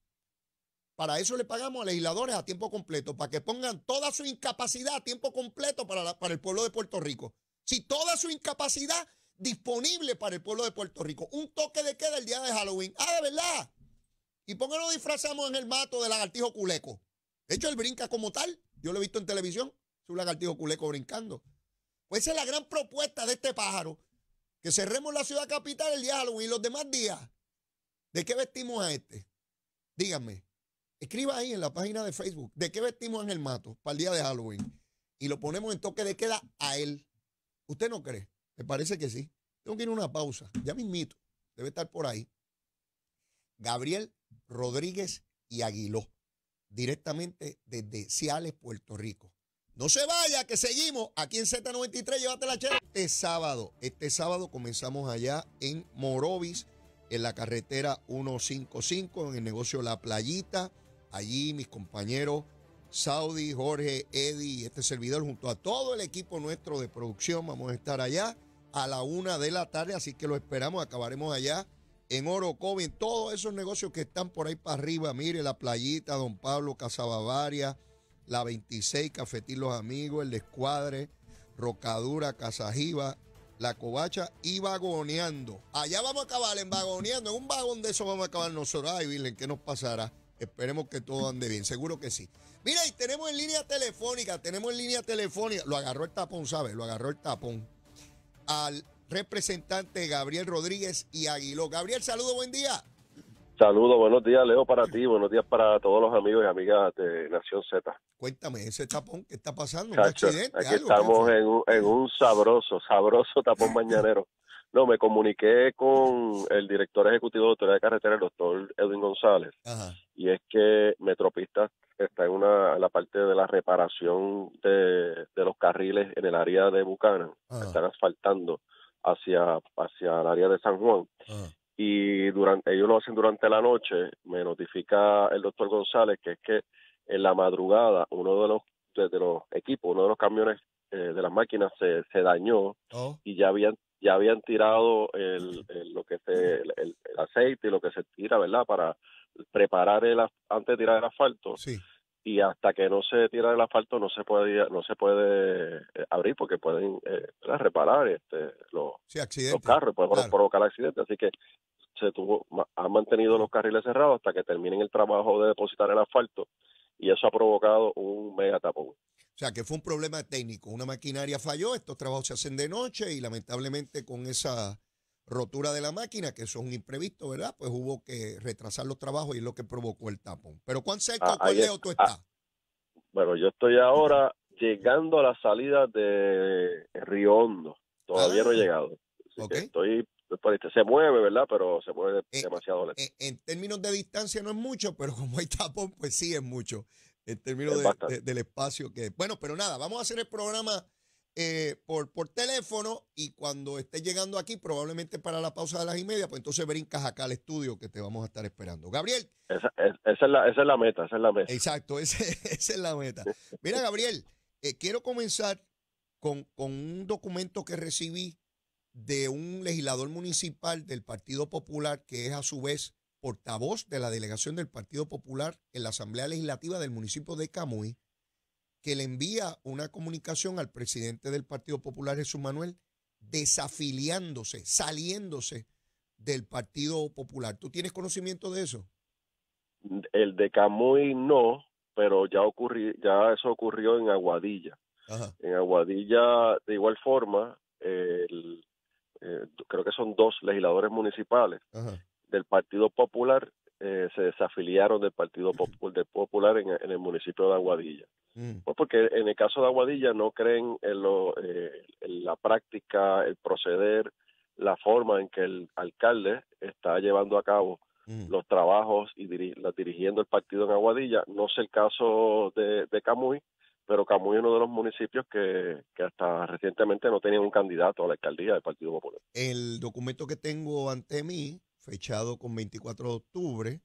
Para eso le pagamos a legisladores a tiempo completo, para que pongan toda su incapacidad a tiempo completo para, para el pueblo de Puerto Rico. Si toda su incapacidad disponible para el pueblo de Puerto Rico. Un toque de queda el día de Halloween. Ah, de verdad. ¿Y por qué disfrazamos en el mato del lagartijo culeco? De hecho, él brinca como tal. Yo lo he visto en televisión. Es un lagartijo culeco brincando. Pues esa es la gran propuesta de este pájaro. Que cerremos la ciudad capital el día de Halloween y los demás días. ¿De qué vestimos a este? Díganme. Escriba ahí en la página de Facebook. ¿De qué vestimos a Angel Mato para el día de Halloween? Y lo ponemos en toque de queda a él. ¿Usted no cree? Me parece que sí. Tengo que ir a una pausa. Ya me invito. Debe estar por ahí. Gabriel Rodríguez y Aguiló, directamente desde Ciales, Puerto Rico. No se vaya, que seguimos aquí en Z93, llévate la chela. Este sábado, este sábado comenzamos allá en Morovis, en la carretera 155, en el negocio La Playita. Allí mis compañeros Saudi, Jorge, Eddie y este servidor, junto a todo el equipo nuestro de producción, vamos a estar allá a la una de la tarde, así que lo esperamos, acabaremos allá en Orocobi, en todos esos negocios que están por ahí para arriba, mire La Playita, Don Pablo, Casa Bavaria, la 26, Cafetín Los Amigos, el Descuadre, Rocadura, Casajiva, la Covacha y Vagoneando. Allá vamos a acabar en Vagoneando, en un vagón de eso vamos a acabar nosotros. Ay, Virgen, ¿qué nos pasará? Esperemos que todo ande bien, seguro que sí. Mira, y tenemos en línea telefónica, tenemos en línea telefónica, lo agarró el tapón, ¿sabes? Lo agarró el tapón. Al representante Gabriel Rodríguez y Aguiló. Gabriel, saludo, buen día. Saludos, buenos días, Leo, para ti, buenos días para todos los amigos y amigas de Nación Z. Cuéntame, ese tapón, ¿qué está pasando? ¿Un accidente? Aquí estamos en un, en un sabroso, sabroso tapón mañanero. No, me comuniqué con el director ejecutivo de Autoridad de Carretera, el doctor Edwin González, y es que Metropista está en, una, la parte de la reparación de, los carriles en el área de Bucana, están asfaltando hacia, hacia el área de San Juan y durante ellos lo hacen durante la noche, me notifica el doctor González que es que en la madrugada uno de los de, los equipos, uno de los camiones eh, de las máquinas se, se dañó oh. y ya habían ya habían tirado el, lo que se, el, aceite y lo que se tira, ¿verdad? Para preparar el antes de tirar el asfalto. Y hasta que no se tira el asfalto no se puede no se puede eh, abrir porque pueden eh, reparar este los, los carros pueden provocar accidentes, así que se tuvo, han mantenido los carriles cerrados hasta que terminen el trabajo de depositar el asfalto y eso ha provocado un mega tapón. O sea, que fue un problema técnico. Una maquinaria falló, estos trabajos se hacen de noche y lamentablemente con esa rotura de la máquina, que son imprevistos, ¿verdad? Pues hubo que retrasar los trabajos y es lo que provocó el tapón. Pero ¿cuán cerca ah, tú estás? Ah, bueno, yo estoy ahora llegando a la salida de Río Hondo. Todavía no he ah, llegado. Estoy este, se mueve, ¿verdad? Pero se mueve eh, demasiado lento. Eh, en, términos de distancia no es mucho, pero [laughs] como hay tapón, pues sí es mucho. En términos del espacio que. Bueno, pero nada, vamos a hacer el programa eh, por, por teléfono y cuando estés llegando aquí, probablemente para la pausa de las y media, pues entonces brincas acá al estudio que te vamos a estar esperando. Gabriel. Esa, es, la, meta, esa es la meta. Exacto, [laughs] esa, es la meta. Mira, Gabriel, quiero comenzar con un documento que recibí de un legislador municipal del Partido Popular, que es a su vez portavoz de la delegación del Partido Popular en la Asamblea Legislativa del municipio de Camuy, que le envía una comunicación al presidente del Partido Popular, Jesús Manuel, desafiliándose, saliéndose del Partido Popular. ¿Tú tienes conocimiento de eso? El de Camuy no, pero ya, ocurrió ya eso ocurrió en Aguadilla. En Aguadilla, de igual forma, el eh, creo que son dos legisladores municipales del Partido Popular eh, se desafiliaron del Partido [laughs] Popular en, el municipio de Aguadilla. Mm. Pues porque en el caso de Aguadilla no creen eh, en, la práctica, el proceder, la forma en que el alcalde está llevando a cabo mm. los trabajos y dirigiendo el partido en Aguadilla. No es el caso de Camuy, pero Camuy es uno de los municipios que, hasta recientemente no tenía un candidato a la alcaldía del Partido Popular. El documento que tengo ante mí, fechado con 24 de octubre,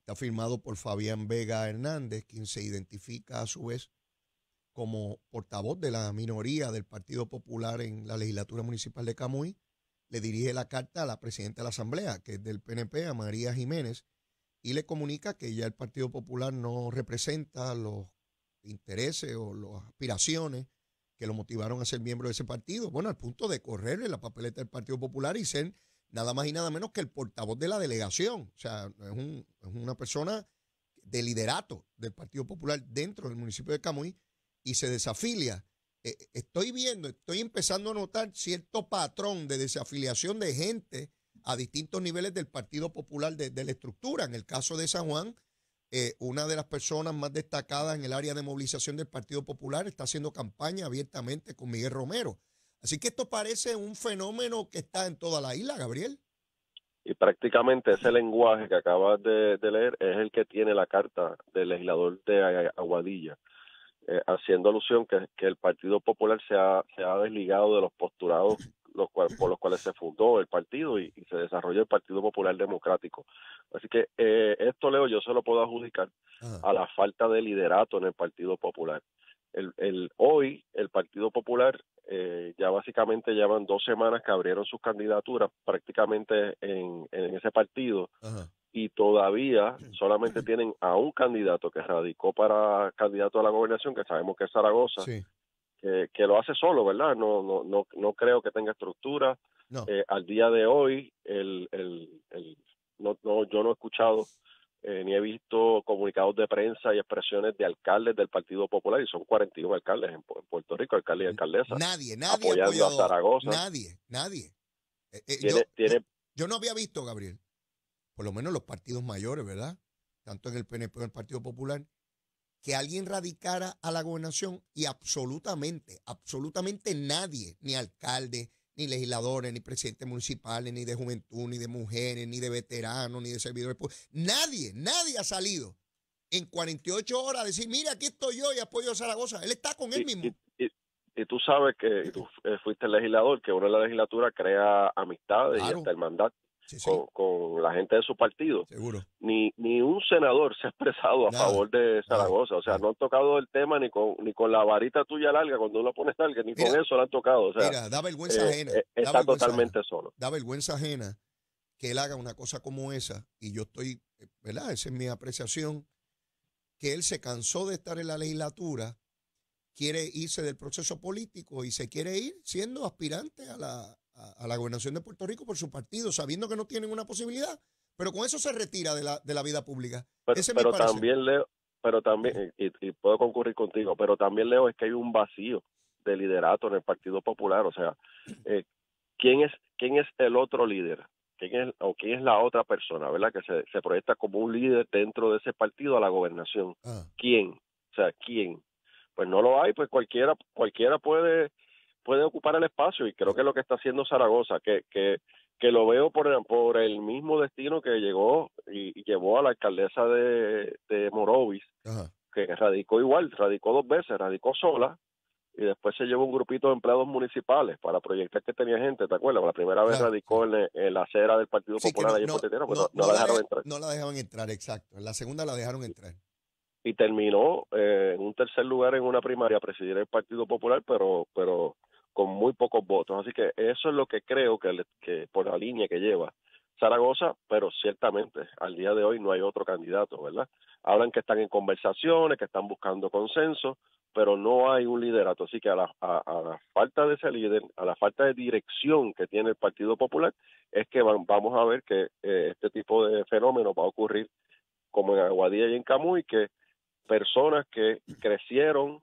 está firmado por Fabián Vega Hernández, quien se identifica a su vez como portavoz de la minoría del Partido Popular en la legislatura municipal de Camuy. Le dirige la carta a la presidenta de la Asamblea, que es del PNP, a María Jiménez, y le comunica que ya el Partido Popular no representa a los intereses o las aspiraciones que lo motivaron a ser miembro de ese partido. Bueno, al punto de correrle la papeleta del Partido Popular y ser nada más y nada menos que el portavoz de la delegación. O sea, es, una persona de liderato del Partido Popular dentro del municipio de Camuy y se desafilia. E, e, estoy viendo, estoy empezando a notar cierto patrón de desafiliación de gente a distintos niveles del Partido Popular de la estructura. En el caso de San Juan, eh, una de las personas más destacadas en el área de movilización del Partido Popular, está haciendo campaña abiertamente con Miguel Romero. Así que esto parece un fenómeno que está en toda la isla, Gabriel. Y prácticamente ese lenguaje que acabas de, de leer es el que tiene la carta del legislador de Aguadilla. Eh, haciendo alusión que, que, el Partido Popular se ha, se ha desligado de los postulados los por los cuales se fundó el partido y, se desarrolló el Partido Popular Democrático. Así que eh, esto, Leo, yo se lo puedo adjudicar a la falta de liderato en el Partido Popular. El, el, hoy el Partido Popular eh, ya básicamente llevan dos semanas que abrieron sus candidaturas prácticamente en, en ese partido y todavía mm. solamente mm. tienen a un candidato que radicó para candidato a la gobernación, que sabemos que es Zaragoza, que, que, lo hace solo, ¿verdad? No, no, no, no creo que tenga estructura. Eh, al día de hoy, el, el, no, no, yo no he escuchado eh, ni he visto comunicados de prensa y expresiones de alcaldes del Partido Popular, y son 41 alcaldes en, Puerto Rico, alcaldes y alcaldesas. Nadie, nadie apoyando a Zaragoza. Nadie, nadie. Eh, yo no había visto, Gabriel por lo menos los partidos mayores, ¿verdad? Tanto en el PNP como en el Partido Popular, que alguien radicara a la gobernación y absolutamente, absolutamente nadie, ni alcalde, ni legisladores, ni presidentes municipales, ni de juventud, ni de mujeres, ni de veteranos, ni de servidores públicos, nadie, nadie ha salido en 48 horas a decir, mira, aquí estoy yo y apoyo a Zaragoza. Él está con él mismo. Y, tú sabes que tú eh, fuiste legislador, que ahora la legislatura crea amistades y hasta el mandato. Con, la gente de su partido. Seguro. Ni, ni un senador [laughs] se ha expresado a favor de Zaragoza. O sea, no han tocado el tema ni con, ni con la varita tuya larga, cuando uno la pone larga, ni con eso la han tocado. mira, da vergüenza eh, ajena. Eh, está totalmente solo. Da vergüenza ajena que él haga una cosa como esa, y yo estoy, eh, ¿verdad? Esa es mi apreciación, que él se cansó de estar en la legislatura, quiere irse del proceso político y se quiere ir siendo aspirante a la, a, la gobernación de Puerto Rico por su partido, sabiendo que no tienen una posibilidad, pero con eso se retira de la, de la vida pública. Pero, también, Leo, pero también y, puedo concurrir contigo, pero también, Leo, es que hay un vacío de liderato en el Partido Popular, o sea, eh, ¿quién, es, ¿quién es el otro líder? ¿Quién es, o quién es la otra persona, ¿verdad? Que se, proyecta como un líder dentro de ese partido a la gobernación. Ah. ¿Quién? O sea, ¿quién? Pues no lo hay, pues cualquiera, cualquiera puede puede ocupar el espacio y creo que es lo que está haciendo Zaragoza, que, que, lo veo por el, por el mismo destino que llegó y, llevó a la alcaldesa de, Morovis, que radicó igual, radicó dos veces, radicó sola y después se llevó un grupito de empleados municipales para proyectar que tenía gente, ¿te acuerdas? La primera vez radicó en, la acera del Partido Popular allí no, en no, no, la dejaron entrar. No la dejaban entrar, exacto. En la segunda la dejaron entrar y terminó eh, en un tercer lugar en una primaria a presidir el Partido Popular, pero pero con muy pocos votos. Así que eso es lo que creo que, por la línea que lleva Zaragoza, pero ciertamente al día de hoy no hay otro candidato, ¿verdad? Hablan que están en conversaciones, que están buscando consenso, pero no hay un liderato. Así que a la, falta de ese líder, a la falta de dirección que tiene el Partido Popular, es que vamos a ver que eh, este tipo de fenómeno va a ocurrir como en Aguadilla y en Camuy, que personas que crecieron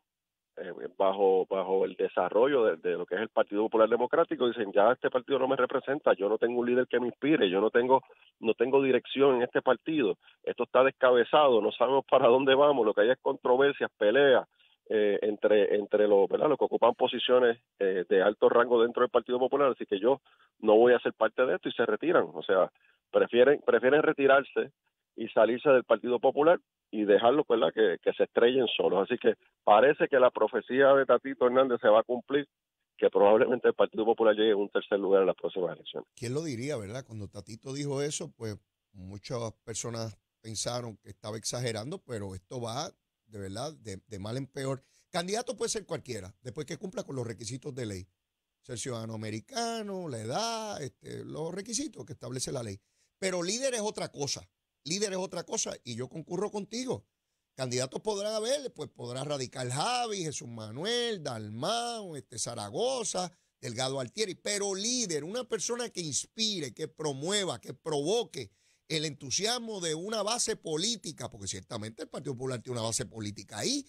eh, bajo bajo el desarrollo de, lo que es el Partido Popular Democrático dicen ya este partido no me representa yo no tengo un líder que me inspire yo no tengo no tengo dirección en este partido esto está descabezado no sabemos para dónde vamos lo que hay es controversias peleas eh, entre entre los verdad los que ocupan posiciones eh, de alto rango dentro del Partido Popular así que yo no voy a ser parte de esto y se retiran o sea prefieren prefieren retirarse y salirse del Partido Popular y dejarlo ¿verdad? Que, que se estrellen solos. Así que parece que la profecía de Tatito Hernández se va a cumplir que probablemente el Partido Popular llegue a un tercer lugar en las próximas elecciones. ¿Quién lo diría, verdad? Cuando Tatito dijo eso, pues muchas personas pensaron que estaba exagerando, pero esto va de verdad de, de mal en peor. Candidato puede ser cualquiera, después que cumpla con los requisitos de ley. Ser ciudadano americano, la edad, este, los requisitos que establece la ley. Pero líder es otra cosa líder es otra cosa y yo concurro contigo. Candidatos podrán haber, pues podrá radical Javi, Jesús Manuel, Dalmán este Zaragoza, Delgado Altieri, pero líder, una persona que inspire, que promueva, que provoque el entusiasmo de una base política, porque ciertamente el Partido Popular tiene una base política ahí,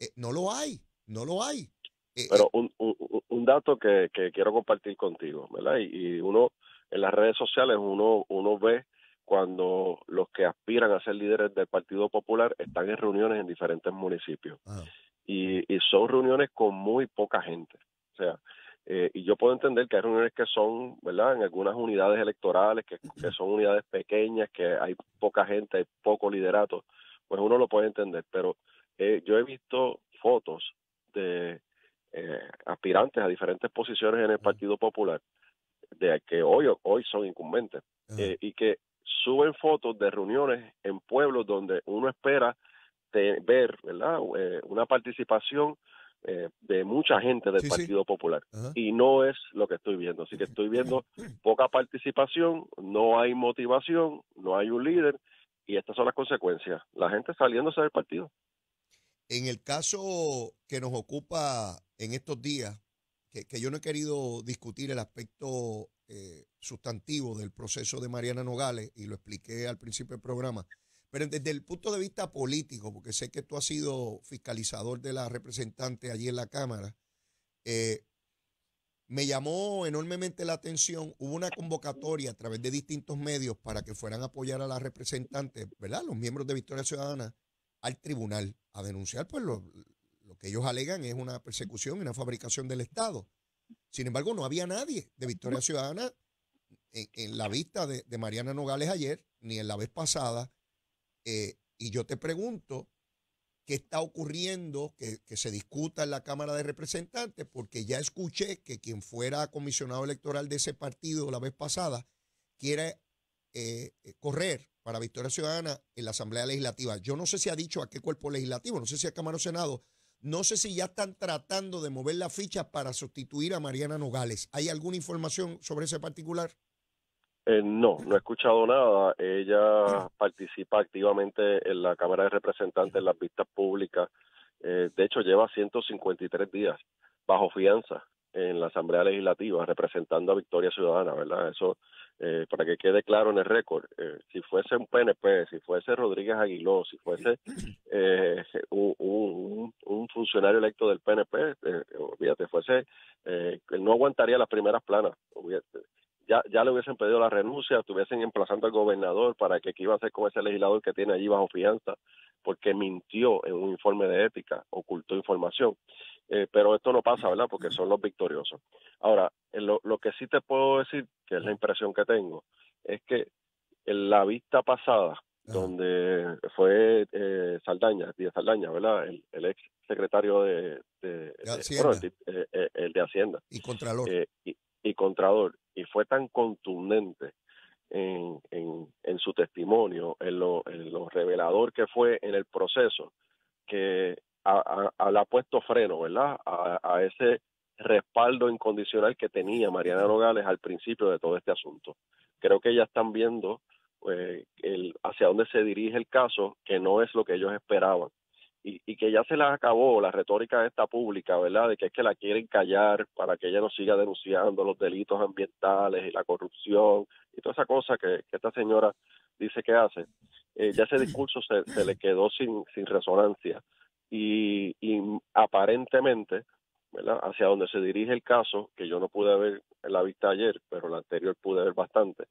eh, no lo hay, no lo hay. Eh, pero eh, un, un, un dato que, que, quiero compartir contigo, ¿verdad? Y, y, uno en las redes sociales uno uno ve cuando los que aspiran a ser líderes del Partido Popular están en reuniones en diferentes municipios. Ah. Y, son reuniones con muy poca gente. O sea, eh, y yo puedo entender que hay reuniones que son, ¿verdad?, en algunas unidades electorales, que, son unidades pequeñas, que hay poca gente, hay poco liderato. Pues uno lo puede entender, pero eh, yo he visto fotos de eh, aspirantes a diferentes posiciones en el Partido Popular, de que hoy, hoy son incumbentes, y que suben fotos de reuniones en pueblos donde uno espera ver eh, una participación eh, de mucha gente del Partido Popular. Y no es lo que estoy viendo. Así que estoy viendo poca participación, no hay motivación, no hay un líder y estas son las consecuencias. La gente saliéndose del partido. En el caso que nos ocupa en estos días, que, yo no he querido discutir el aspecto eh, sustantivo del proceso de Mariana Nogales, y lo expliqué al principio del programa, pero desde el punto de vista político, porque sé que tú has sido fiscalizador de la representante allí en la Cámara, eh, me llamó enormemente la atención, hubo una convocatoria a través de distintos medios para que fueran a apoyar a la representante ¿verdad? Los miembros de Victoria Ciudadana al tribunal a denunciar pues los, que ellos alegan es una persecución y una fabricación del Estado. Sin embargo, no había nadie de Victoria Ciudadana en, la vista de, Mariana Nogales ayer, ni en la vez pasada. Eh, y yo te pregunto, ¿qué está ocurriendo que, se discuta en la Cámara de Representantes? Porque ya escuché que quien fuera comisionado electoral de ese partido la vez pasada quiere eh, eh, correr para Victoria Ciudadana en la Asamblea Legislativa. Yo no sé si ha dicho a qué cuerpo legislativo, no sé si a Cámara o Senado, no sé si ya están tratando de mover las fichas para sustituir a Mariana Nogales. ¿Hay alguna información sobre ese particular? Eh, no, no he escuchado nada. Ella participa activamente en la Cámara de Representantes, en las vistas públicas. Eh, de hecho, lleva 153 días bajo fianza en la Asamblea Legislativa representando a Victoria Ciudadana, ¿verdad? Eso eh, para que quede claro en el récord, eh, si fuese un PNP, si fuese Rodríguez Aguiló, si fuese [clears throat] eh, un, un, funcionario electo del PNP, eh, olvídate, fuese, no aguantaría las primeras planas. Ya, ya le hubiesen pedido la renuncia, estuviesen emplazando al gobernador para que qué iba a hacer con ese legislador que tiene allí bajo fianza, porque mintió en un informe de ética, ocultó información. Eh, pero esto no pasa, ¿verdad? Porque son los victoriosos. Ahora, lo, lo, que sí te puedo decir, que es la impresión que tengo, es que en la vista pasada, donde fue eh, Saldaña, Díaz Saldaña, ¿verdad? El, ex secretario de, Hacienda. Eh, el, de Hacienda. Y Contralor. y, Contralor. Y fue tan contundente en, en su testimonio, en lo, en lo revelador que fue en el proceso, que a, a, ha puesto freno, ¿verdad? A, a ese respaldo incondicional que tenía Mariana Nogales al principio de todo este asunto. Creo que ya están viendo eh, el, hacia dónde se dirige el caso, que no es lo que ellos esperaban. Y, que ya se las acabó la retórica esta pública, ¿verdad? De que es que la quieren callar para que ella no siga denunciando los delitos ambientales y la corrupción y toda esa cosa que, que esta señora dice que hace. Eh, ya ese discurso se, se le quedó sin, sin resonancia y, aparentemente, ¿verdad? Hacia donde se dirige el caso, que yo no pude ver en la vista ayer, pero la anterior pude ver bastante,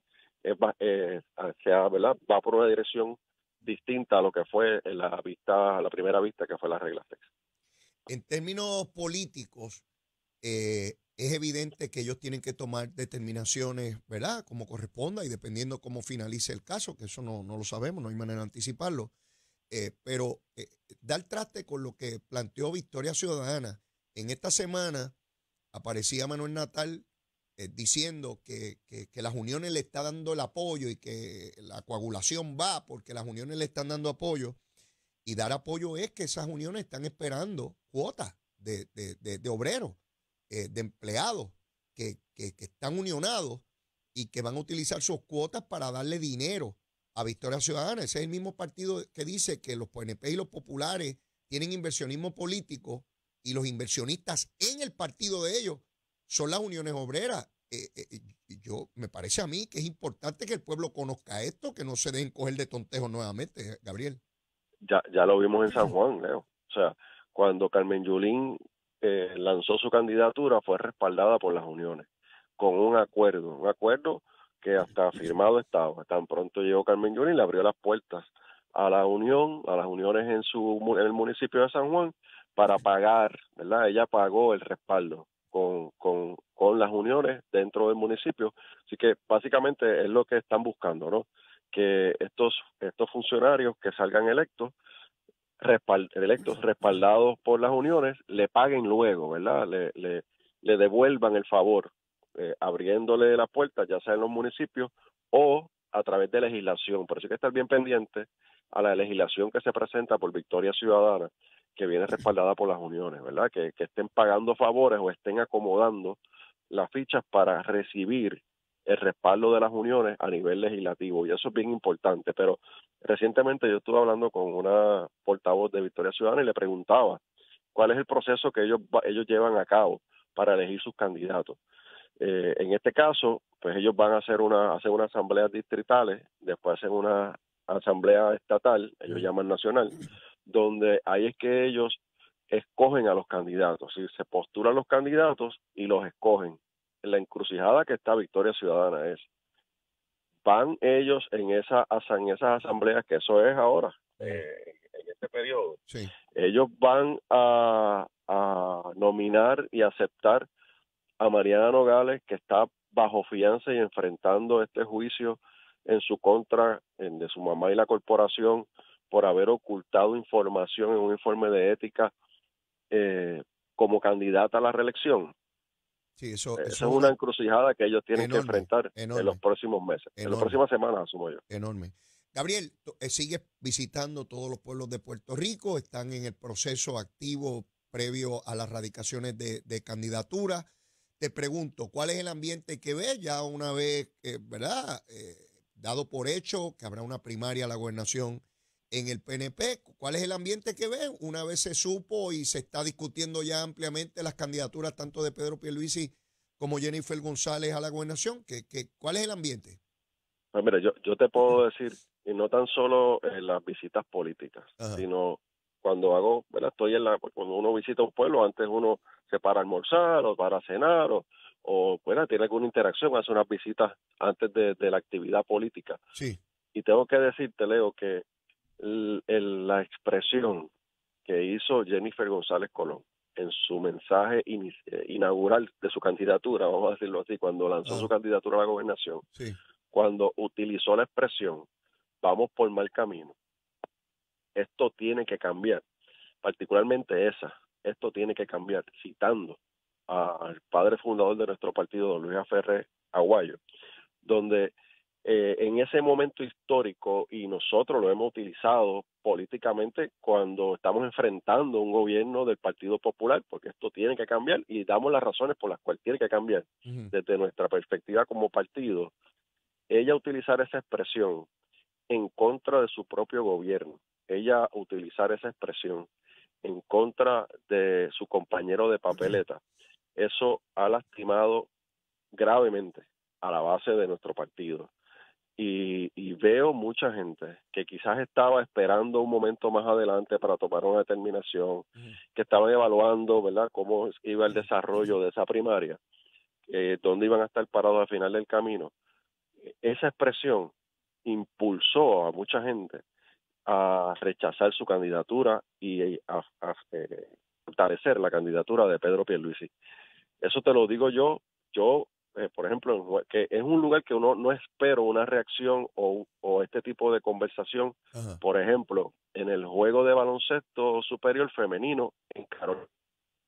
es, eh, Va por una dirección distinta a lo que fue la vista, la primera vista que fue la regla sex En términos políticos, eh, es evidente que ellos tienen que tomar determinaciones, ¿verdad? Como corresponda y dependiendo cómo finalice el caso, que eso no, no lo sabemos, no hay manera de anticiparlo. Eh, pero eh, dar traste con lo que planteó Victoria Ciudadana. En esta semana aparecía Manuel Natal eh, diciendo que, las uniones le está dando el apoyo y que la coagulación va porque las uniones le están dando apoyo. Y dar apoyo es que esas uniones están esperando cuotas de, obreros, de empleados que, que están unionados y que van a utilizar sus cuotas para darle dinero a Victoria Ciudadana. Ese es el mismo partido que dice que los PNP y los populares tienen inversionismo político y los inversionistas en el partido de ellos son las uniones obreras. Eh, eh, eh, yo me parece a mí que es importante que el pueblo conozca esto, que no se dejen coger de tontejo nuevamente, Gabriel. Ya, ya lo vimos en San Juan, Leo. O sea, cuando Carmen Yulín lanzó su candidatura fue respaldada por las uniones con un acuerdo, un acuerdo que hasta firmado Estado, Tan pronto llegó Carmen Yulín, le abrió las puertas a la unión, a las uniones en, su, en el municipio de San Juan para pagar, ¿verdad? Ella pagó el respaldo con, con, las uniones dentro del municipio. Así que básicamente es lo que están buscando, ¿no? Que estos, estos funcionarios que salgan electos, electos respaldados por las uniones, le paguen luego, ¿verdad? le, le devuelvan el favor eh, abriéndole la puerta, ya sea en los municipios o a través de legislación. Por eso hay que estar bien pendiente a la legislación que se presenta por Victoria Ciudadana, que viene respaldada por las uniones, ¿verdad? Que, que estén pagando favores o estén acomodando las fichas para recibir el respaldo de las uniones a nivel legislativo y eso es bien importante. Pero recientemente yo estuve hablando con una portavoz de Victoria Ciudadana y le preguntaba cuál es el proceso que ellos, ellos llevan a cabo para elegir sus candidatos. Eh, en este caso, pues ellos van a hacer una, hacer unas asambleas distritales, después hacen una asamblea estatal, ellos llaman nacional, donde ahí es que ellos escogen a los candidatos, se postulan los candidatos y los escogen. En la encrucijada que está Victoria Ciudadana es. Van ellos en, esa, esas asambleas, que eso es ahora, eh, en este periodo, ellos van a nominar y aceptar a Mariana Nogales, que está bajo fianza y enfrentando este juicio en su contra, en de su mamá y la corporación, por haber ocultado información en un informe de ética eh, como candidata a la reelección. Sí, eso, eh, eso, es una encrucijada que ellos tienen que enfrentar en los próximos meses, en las próximas semanas, asumo yo. Enorme. Gabriel, eh, sigues visitando todos los pueblos de Puerto Rico, están en el proceso activo previo a las radicaciones de, de candidatura. Te pregunto, ¿cuál es el ambiente que ve ya una vez, verdad, eh, dado por hecho que habrá una primaria a la gobernación en el PNP? ¿Cuál es el ambiente que ve una vez se supo y se está discutiendo ya ampliamente las candidaturas tanto de Pedro Pierluisi como Jennifer González a la gobernación? ¿Qué, cuál es el ambiente? Pues mira, yo, te puedo decir, y no tan solo eh, las visitas políticas, sino cuando hago, Estoy en la, pues, cuando uno visita un pueblo, antes uno se para almorzar o para cenar o, o tiene alguna interacción, hace unas visitas antes de, la actividad política. Sí. Y tengo que decirte, Leo, que la expresión que hizo Jennifer González Colón en su mensaje eh, inaugural de su candidatura, vamos a decirlo así, cuando lanzó su ah. candidatura a la gobernación, cuando utilizó la expresión vamos por mal camino, esto tiene que cambiar, particularmente esa, esto tiene que cambiar, citando al padre fundador de nuestro partido, don Luis Aferre Aguayo, donde eh, en ese momento histórico, y nosotros lo hemos utilizado políticamente cuando estamos enfrentando un gobierno del Partido Popular, porque esto tiene que cambiar y damos las razones por las cuales tiene que cambiar. Desde nuestra perspectiva como partido, ella utilizar esa expresión en contra de su propio gobierno, ella utilizar esa expresión en contra de su compañero de papeleta, eso ha lastimado gravemente a la base de nuestro partido. Y, veo mucha gente que quizás estaba esperando un momento más adelante para tomar una determinación, que estaban evaluando, ¿verdad?, cómo iba el desarrollo de esa primaria, eh, dónde iban a estar parados al final del camino. E, esa expresión impulsó a mucha gente a rechazar su candidatura y a, eh, fortalecer la candidatura de Pedro Pierluisi. Eso te lo digo yo, yo, eh, por ejemplo, que es un lugar que uno no espero una reacción o, este tipo de conversación. Por ejemplo, en el juego de baloncesto superior femenino en Carolina.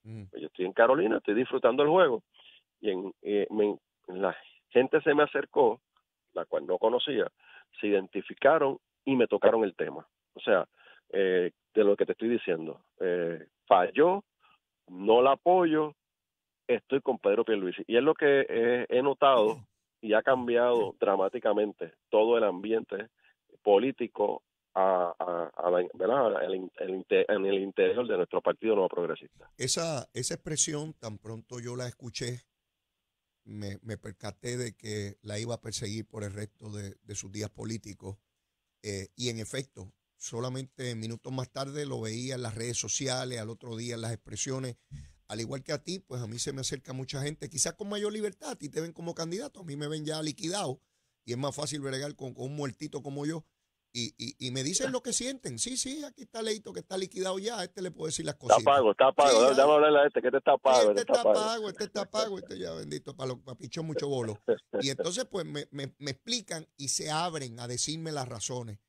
Mm. Yo estoy en Carolina, estoy disfrutando el juego y en, eh, la gente se me acercó, la cual no conocía, se identificaron y me tocaron el tema. O sea, eh, de lo que te estoy diciendo, eh, falló, no la apoyo, estoy con Pedro Pierluisi. Y es lo que he notado y ha cambiado dramáticamente todo el ambiente político a, en el interior de nuestro partido Nuevo progresista. Esa, esa expresión, tan pronto yo la escuché, me, me percaté de que la iba a perseguir por el resto de, de sus días políticos eh, y en efecto, solamente minutos más tarde lo veía en las redes sociales, al otro día en las expresiones. Al igual que a ti, pues a mí se me acerca mucha gente, quizás con mayor libertad, a ti te ven como candidato, a mí me ven ya liquidado y es más fácil bregar con, con un muertito como yo y, y, me dicen lo que sienten. Sí, sí, aquí está Leito que está liquidado ya, este le puedo decir las cosas. Está pago, está pago, dame hablarle a este que este está pago. Este, este está, pago, este está pago, este ya bendito, para, los papichos mucho bolo. Y entonces pues me, explican y se abren a decirme las razones.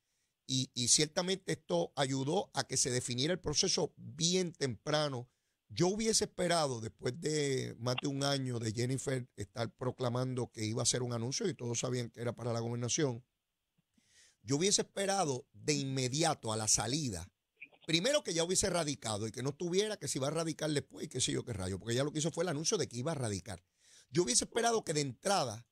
Y, y ciertamente esto ayudó a que se definiera el proceso bien temprano. Yo hubiese esperado, después de más de un año de Jennifer estar proclamando que iba a hacer un anuncio y todos sabían que era para la gobernación, yo hubiese esperado de inmediato a la salida, primero que ya hubiese radicado y que no tuviera que si iba a radicar después y qué sé yo qué rayo, porque ya lo que hizo fue el anuncio de que iba a radicar. Yo hubiese esperado que de entrada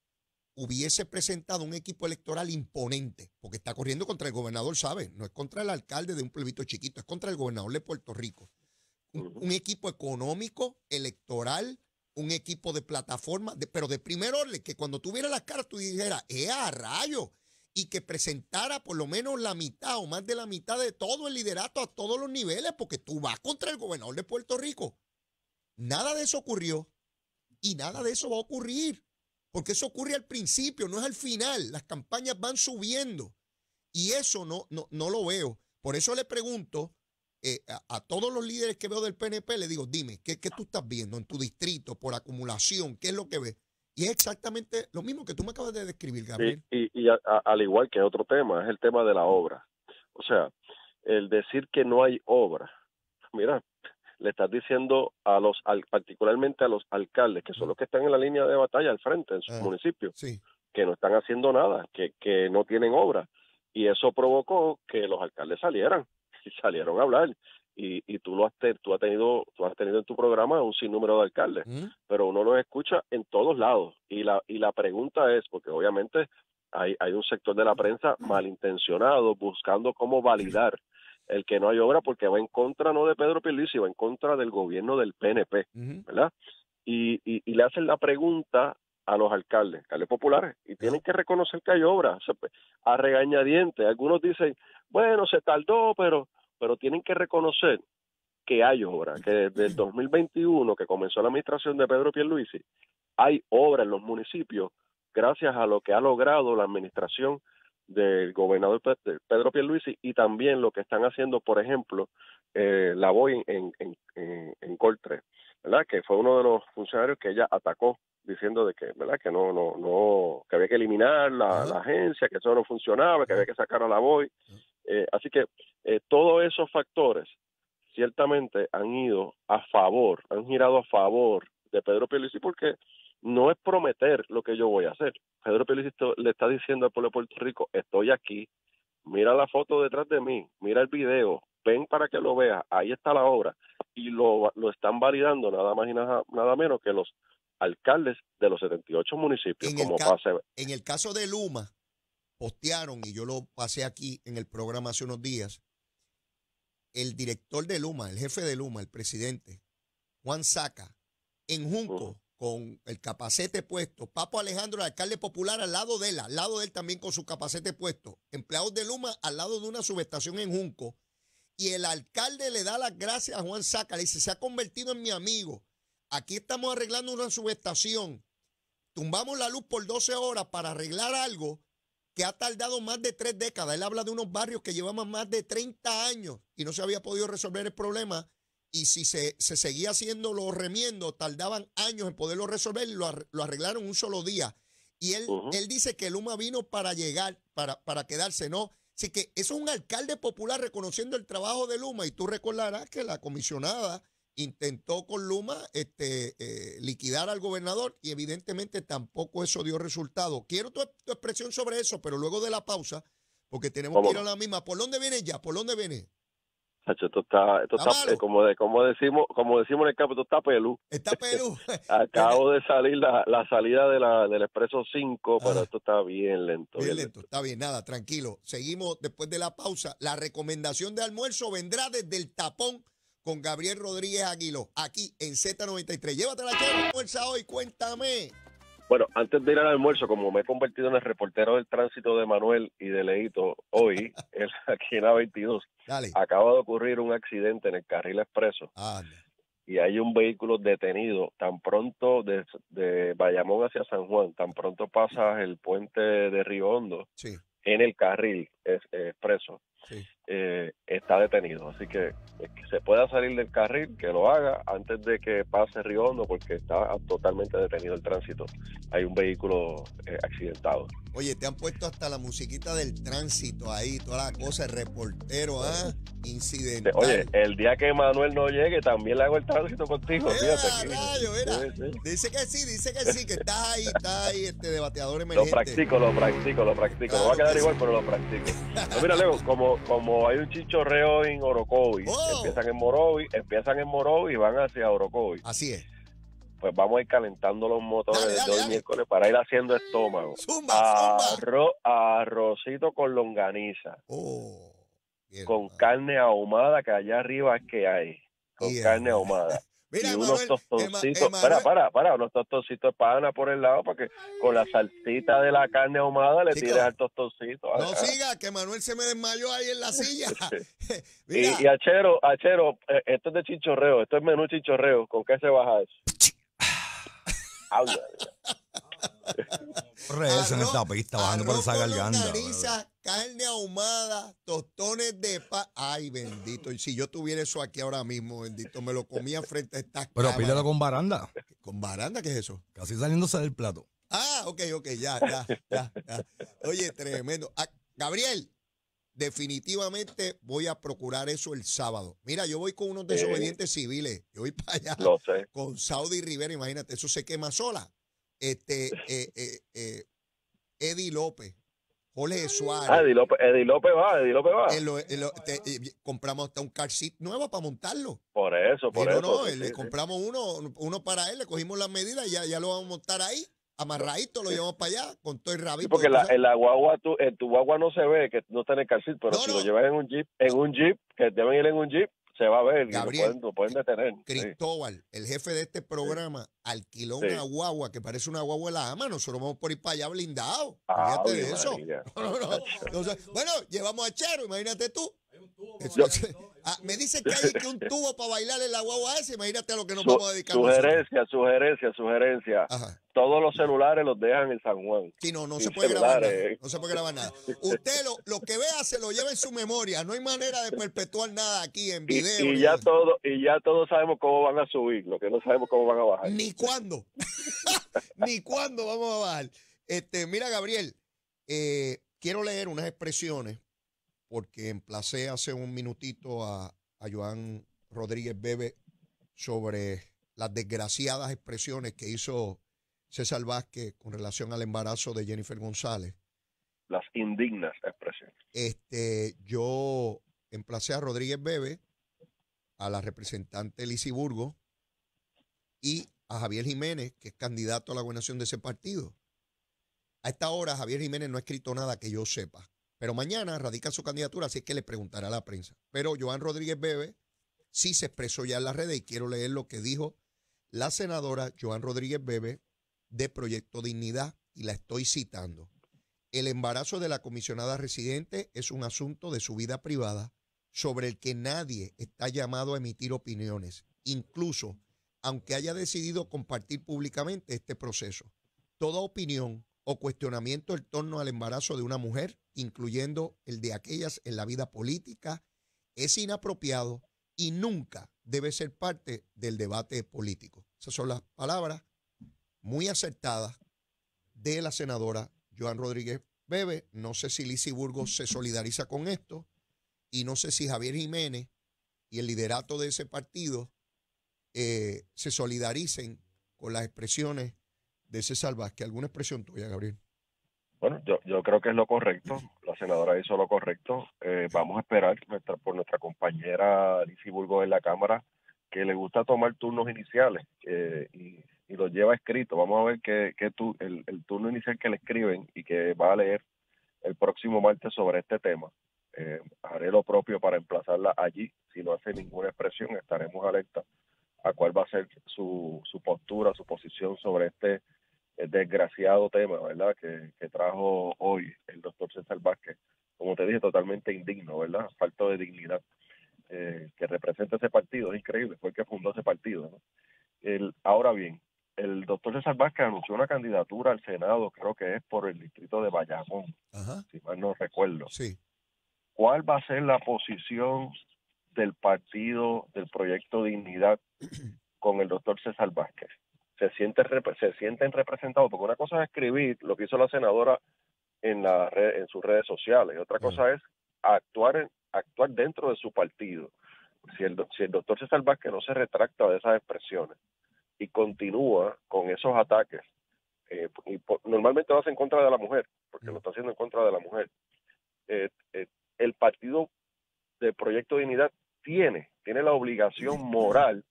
hubiese presentado un equipo electoral imponente, porque está corriendo contra el gobernador, ¿sabe? No es contra el alcalde de un pueblito chiquito, es contra el gobernador de Puerto Rico. Un, equipo económico, electoral, un equipo de plataforma, pero de primer orden, que cuando tuviera las caras tú dijeras, ¡eh, a rayo! y que presentara por lo menos la mitad o más de la mitad de todo el liderato a todos los niveles, porque tú vas contra el gobernador de Puerto Rico. Nada de eso ocurrió y nada de eso va a ocurrir, porque eso ocurre al principio, no es al final. Las campañas van subiendo y eso no, no, no lo veo. Por eso le pregunto eh, a, todos los líderes que veo del PNP, le digo, dime, ¿qué, ¿qué tú estás viendo en tu distrito por acumulación? ¿Qué es lo que ves? Y es exactamente lo mismo que tú me acabas de describir, Gabriel. Y, y, al igual que otro tema, es el tema de la obra. O sea, el decir que no hay obra, mira, le estás diciendo a los, particularmente a los alcaldes, que son los que están en la línea de batalla al frente en sus ah, municipio, que no están haciendo nada, que, que no tienen obra. Y eso provocó que los alcaldes salieran [laughs] y salieron a hablar y, y tú lo has, tenido tú has tenido en tu programa un sinnúmero de alcaldes pero uno los escucha en todos lados y la y la pregunta es porque obviamente hay hay un sector de la prensa malintencionado buscando cómo validar el que no hay obra porque va en contra no de Pedro Pierluisi va en contra del gobierno del PNP verdad y, y, y le hacen la pregunta a los alcaldes, alcaldes populares, y tienen que reconocer que hay obra, a regañadientes. Algunos dicen, bueno, se tardó, pero pero tienen que reconocer que hay obra, que desde el 2021 que comenzó la administración de Pedro Pierluisi, hay obra en los municipios gracias a lo que ha logrado la administración del gobernador Pedro Pierluisi y también lo que están haciendo, por ejemplo, eh, la voy en, Coltre, ¿verdad? Que fue uno de los funcionarios que ella atacó diciendo de que, ¿verdad? Que no, no, no, que había que eliminar la, agencia, que eso no funcionaba, que había que sacar a la voy eh, así que eh, todos esos factores ciertamente han ido a favor, han girado a favor de Pedro Pierluisi porque no es prometer lo que yo voy a hacer. Pedro Pierluisi le está diciendo al pueblo de Puerto Rico, estoy aquí, mira la foto detrás de mí, mira el video, ven para que lo veas, ahí está la obra. Y lo, lo están validando nada más y nada, nada menos que los alcaldes de los 78 municipios, como En el caso de Luma, postearon, y yo lo pasé aquí en el programa hace unos días, el director de Luma, el jefe de Luma, el presidente, Juan Saca, en Junco, con el capacete puesto, Papo Alejandro, el alcalde popular, al lado de él, al lado de él también con su capacete puesto, empleados de Luma al lado de una subestación en Junco, y el alcalde le da las gracias a Juan Saca, le dice, se ha convertido en mi amigo, aquí estamos arreglando una subestación, tumbamos la luz por 12 horas para arreglar algo que ha tardado más de tres décadas. Él habla de unos barrios que llevaban más de 30 años y no se había podido resolver el problema. Y si se, seguía haciendo los remiendo, tardaban años en poderlo resolver, lo, lo arreglaron un solo día. Y él, él dice que Luma vino para llegar, para, para quedarse, ¿no? Así que eso es un alcalde popular reconociendo el trabajo de Luma. Y tú recordarás que la comisionada intentó con Luma este, eh, liquidar al gobernador y evidentemente tampoco eso dio resultado. Quiero tu, expresión sobre eso, pero luego de la pausa, porque tenemos que ir a la misma. ¿Por dónde viene ya? ¿Por dónde viene? esto está, esto como, de, como, decimos, como decimos en el campo, está pelú. Está [laughs] Acabo de salir la, salida del Expreso 5, ah. pero esto está bien lento. Bien, lento, está bien, nada, tranquilo. Seguimos después de la pausa. La recomendación de almuerzo vendrá desde el tapón con Gabriel Rodríguez Aguilo, aquí en Z93. Llévate la almuerza hoy, cuéntame. Bueno, antes de ir al almuerzo, como me he convertido en el reportero del tránsito de Manuel y de Leito hoy, es [laughs] aquí en la 22 acaba de ocurrir un accidente en el carril expreso. y hay un vehículo detenido tan pronto de, Bayamón hacia San Juan, tan pronto pasa el puente de Río Hondo en el carril eh, expreso. Sí. Eh, está detenido. Así eh, que se pueda salir del carril, que lo haga antes de que pase Río Hondo, porque está totalmente detenido el tránsito. Hay un vehículo eh, accidentado. Oye, te han puesto hasta la musiquita del tránsito ahí, toda la cosa, el reportero, ah, incidental. Oye, el día que Manuel no llegue, también le hago el tránsito contigo. Mira, Dice que sí, dice que sí, que estás ahí, está ahí, este debateador emergente. Lo practico, lo practico, lo practico. va a quedar igual, pero lo practico. [laughs] mira, Leo, como, como hay un chichorreo en Orocovi, oh. empiezan en Morovi, empiezan en Morovi y van hacia Orocovi. Así es. Pues vamos a ir calentando los motores de desde miércoles para ir haciendo estómago. Arrocito con longaniza. Oh, con carne ahumada que allá arriba es que hay. Con carne ahumada. [laughs] y unos tostoncitos, para, para, para, unos tostoncitos de pana por el lado para que con la salsita de la carne ahumada le Chico, tires al tostoncito. No ah, ah. siga, que Manuel se me desmayó ahí en la [laughs] silla. [laughs] Y, achero, achero, eh, esto es de chinchorreo, esto es menú chinchorreo, ¿con qué se baja eso? Reyes ah, [laughs] Corre eso en esta pista, bajando por esa garganta carne ahumada, tostones de pa, Ay, bendito. Y si yo tuviera eso aquí ahora mismo, bendito, me lo comía frente a estas [laughs] Pero con baranda. ¿Con baranda qué es eso? Casi saliéndose del plato. Ah, ok, ok, ya, ya, ya. Oye, tremendo. Ah, Gabriel, definitivamente voy a procurar eso el sábado. Mira, yo voy con unos desobedientes civiles. Yo voy para allá lo sé. con Saudi Rivera, imagínate, eso se quema sola. Este, [laughs] eh, eh, eh, Eddie López, Ole, Suárez. Ah, Eddie López, va, Eddie va. Eh, eh, compramos hasta un car nuevo para montarlo. Por eso, por eso. No, no, eh, le compramos uno, uno para él, le cogimos las medidas y ya, ya lo vamos a montar ahí amarradito lo llevamos para allá con todo el rabito. porque en la guagua, tu, en guagua no se ve que no está en el pero si lo llevas en un jeep, en un jeep, que deben ir en un jeep, se va a ver Gabriel, pueden, detener. Cristóbal, el jefe de este programa, alquiló una guagua que parece una guagua de la ama. Nosotros vamos por ir para allá blindado eso. No, no, no. Entonces, bueno, llevamos a Charo, imagínate tú. Ah, me dice que hay un [laughs] tubo para bailar en la guagua imagínate a lo que nos vamos a dedicar. Sugerencia, sugerencia, sugerencia. Todos los celulares los dejan en San Juan. si no, no se puede grabar nada. No se puede grabar nada. Usted lo, lo, que vea se lo lleva en su memoria. No hay manera de perpetuar nada aquí en video. Y, ya, todo, y ya todos sabemos cómo van a subir, lo que no sabemos cómo van a bajar. Ni cuándo. [laughs] Ni cuándo vamos a bajar. Este, mira, Gabriel, eh, quiero leer unas expresiones porque emplacé hace un minutito a, Joan Rodríguez Bebe sobre las desgraciadas expresiones que hizo César Vázquez con relación al embarazo de Jennifer González. Las indignas expresiones. Este, yo emplacé a Rodríguez Bebe, a la representante Lizy Burgo y a Javier Jiménez, que es candidato a la gobernación de ese partido. A esta hora Javier Jiménez no ha escrito nada que yo sepa. Pero mañana radica su candidatura, así que le preguntará a la prensa. Pero Joan Rodríguez Bebe sí se expresó ya en las redes y quiero leer lo que dijo la senadora Joan Rodríguez Bebe de Proyecto Dignidad y la estoy citando. El embarazo de la comisionada residente es un asunto de su vida privada sobre el que nadie está llamado a emitir opiniones, incluso aunque haya decidido compartir públicamente este proceso. Toda opinión o cuestionamiento en torno al embarazo de una mujer, incluyendo el de aquellas en la vida política, es inapropiado y nunca debe ser parte del debate político. Esas son las palabras muy acertadas de la senadora Joan Rodríguez Bebe. No sé si y Burgos se solidariza con esto y no sé si Javier Jiménez y el liderato de ese partido eh, se solidaricen con las expresiones de ese que ¿Alguna expresión tuya, Gabriel? Bueno, yo, yo creo que es lo correcto. La senadora hizo lo correcto. Eh, vamos a esperar nuestra, por nuestra compañera Lizy Burgos en la Cámara, que le gusta tomar turnos iniciales eh, y, y, lo lleva escrito. Vamos a ver qué que el, turno inicial que le escriben y que va a leer el próximo martes sobre este tema. Eh, haré lo propio para emplazarla allí. Si no hace ninguna expresión, estaremos alerta a cuál va a ser su, su postura, su posición sobre este el desgraciado tema, ¿verdad?, que, trajo hoy el doctor César Vázquez, como te dije, totalmente indigno, ¿verdad?, falto de dignidad eh, que representa ese partido, es increíble, fue el que fundó ese partido, El, ahora bien, el doctor César Vázquez anunció una candidatura al Senado, creo que es por el distrito de Bayamón, si mal no recuerdo. Sí. ¿Cuál va a ser la posición del partido del proyecto Dignidad con el doctor César Vázquez? se, sienten, representados, porque una cosa es escribir lo que hizo la senadora en, la en sus redes sociales, y otra cosa es actuar, actuar dentro de su partido. Si el, el doctor César Vázquez no se retracta de esas expresiones y continúa con esos ataques, eh, y normalmente lo hace en contra de la mujer, porque lo está haciendo en contra de la mujer, eh, eh, el partido de Proyecto Dignidad tiene, tiene la obligación moral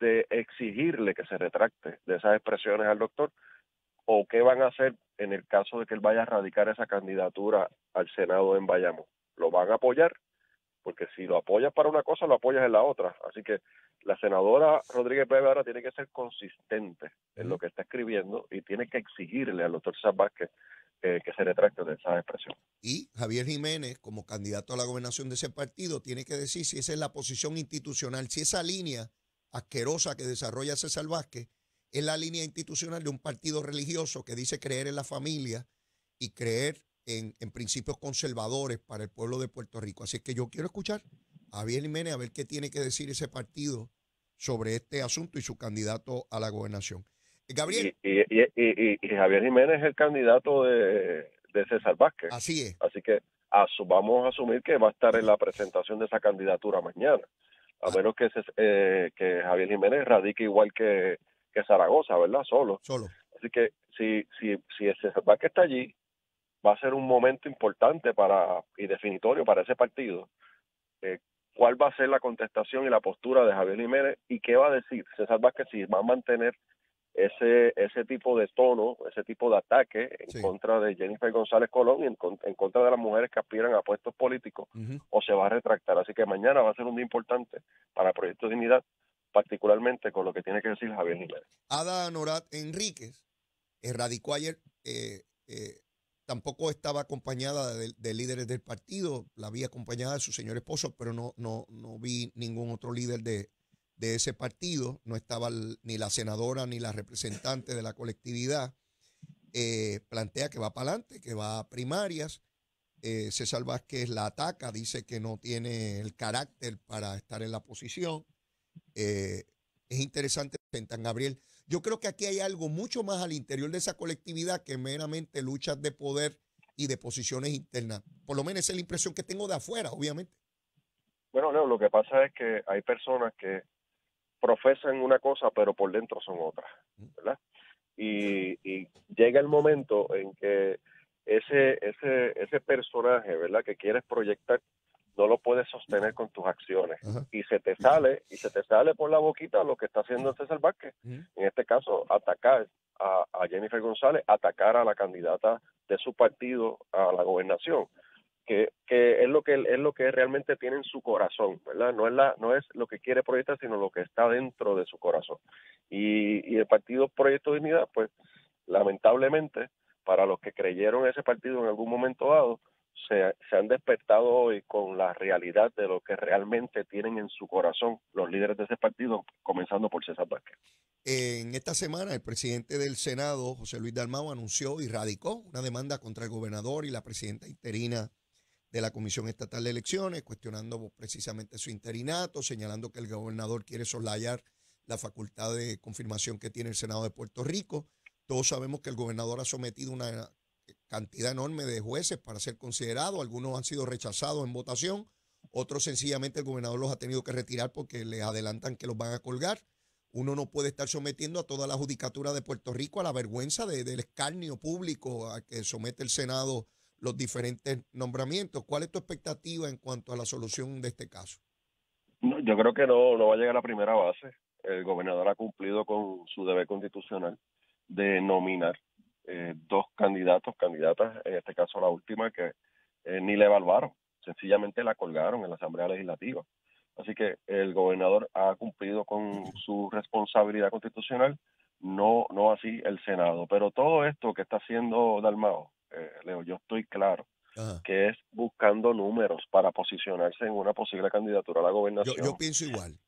de exigirle que se retracte de esas expresiones al doctor o qué van a hacer en el caso de que él vaya a radicar esa candidatura al Senado en Bayamo, ¿Lo van a apoyar? Porque si lo apoyas para una cosa, lo apoyas en la otra. Así que la senadora Rodríguez Bebe ahora tiene que ser consistente en lo que está escribiendo y tiene que exigirle al doctor San Vázquez eh, que se retracte de esas expresiones. Y Javier Jiménez, como candidato a la gobernación de ese partido, tiene que decir si esa es la posición institucional, si esa línea asquerosa que desarrolla César Vázquez es la línea institucional de un partido religioso que dice creer en la familia y creer en, principios conservadores para el pueblo de Puerto Rico. Así que yo quiero escuchar a Javier Jiménez a ver qué tiene que decir ese partido sobre este asunto y su candidato a la gobernación. Gabriel. Y, Javier Jiménez es el candidato de, de César Vázquez. Así es. Así que vamos a asumir que va a estar en la presentación de esa candidatura mañana a menos que, se, eh, que Javier Jiménez radique igual que, que Zaragoza, ¿verdad? Solo. Así que si, si, si ese que está allí, va a ser un momento importante para y definitorio para ese partido. Eh, ¿Cuál va a ser la contestación y la postura de Javier Jiménez y qué va a decir César Vázquez si va a mantener ese, ese tipo de tono, ese tipo de ataque en contra de Jennifer González Colón y en, contra de las mujeres que aspiran a puestos políticos o se va a retractar. Así que mañana va a ser un día importante para Proyecto Dignidad, particularmente con lo que tiene que decir Javier Jiménez. Ada Norat Enríquez erradicó ayer, eh, eh, tampoco estaba acompañada de, de, líderes del partido, la vi acompañada de su señor esposo, pero no, no, no vi ningún otro líder de, de ese partido, no estaba ni la senadora ni la representante de la colectividad, eh, plantea que va para adelante, que va a primarias. Eh, César Vázquez la ataca, dice que no tiene el carácter para estar en la posición. Eh, es interesante en Gabriel. Yo creo que aquí hay algo mucho más al interior de esa colectividad que meramente luchas de poder y de posiciones internas. Por lo menos es la impresión que tengo de afuera, obviamente. Bueno, Leo, lo que pasa es que hay personas que profesan una cosa, pero por dentro son otras, mm. ¿verdad? Y, llega el momento en que ese, ese, ese personaje, ¿verdad?, que quieres proyectar, no lo puedes sostener con tus acciones. Y se te sale, y se te sale por la boquita lo que está haciendo César Vázquez. En este caso, atacar a, a Jennifer González, atacar a la candidata de su partido a la gobernación que, es lo que es lo que realmente tiene en su corazón, ¿verdad? No es la no es lo que quiere proyectar, sino lo que está dentro de su corazón. Y, el partido Proyecto Unidad, pues lamentablemente para los que creyeron ese partido en algún momento dado, se, se, han despertado hoy con la realidad de lo que realmente tienen en su corazón los líderes de ese partido, comenzando por César Vázquez. En esta semana, el presidente del Senado, José Luis Dalmau, anunció y radicó una demanda contra el gobernador y la presidenta interina de la Comisión Estatal de Elecciones, cuestionando precisamente su interinato, señalando que el gobernador quiere soslayar la facultad de confirmación que tiene el Senado de Puerto Rico. Todos sabemos que el gobernador ha sometido una cantidad enorme de jueces para ser considerado. algunos han sido rechazados en votación, otros sencillamente el gobernador los ha tenido que retirar porque les adelantan que los van a colgar. Uno no puede estar sometiendo a toda la judicatura de Puerto Rico a la vergüenza del escarnio público a que somete el Senado los diferentes nombramientos. ¿Cuál es tu expectativa en cuanto a la solución de este caso? yo creo que no, no va a llegar a la primera base. El gobernador ha cumplido con su deber constitucional de nominar eh, dos candidatos, candidatas, en este caso la última, que eh, ni le evaluaron, sencillamente la colgaron en la Asamblea Legislativa. Así que el gobernador ha cumplido con su responsabilidad constitucional, no, no así el Senado. Pero todo esto que está haciendo Dalmao eh, Leo, yo estoy claro que es buscando números para posicionarse en una posible candidatura a la gobernación. Yo, pienso igual.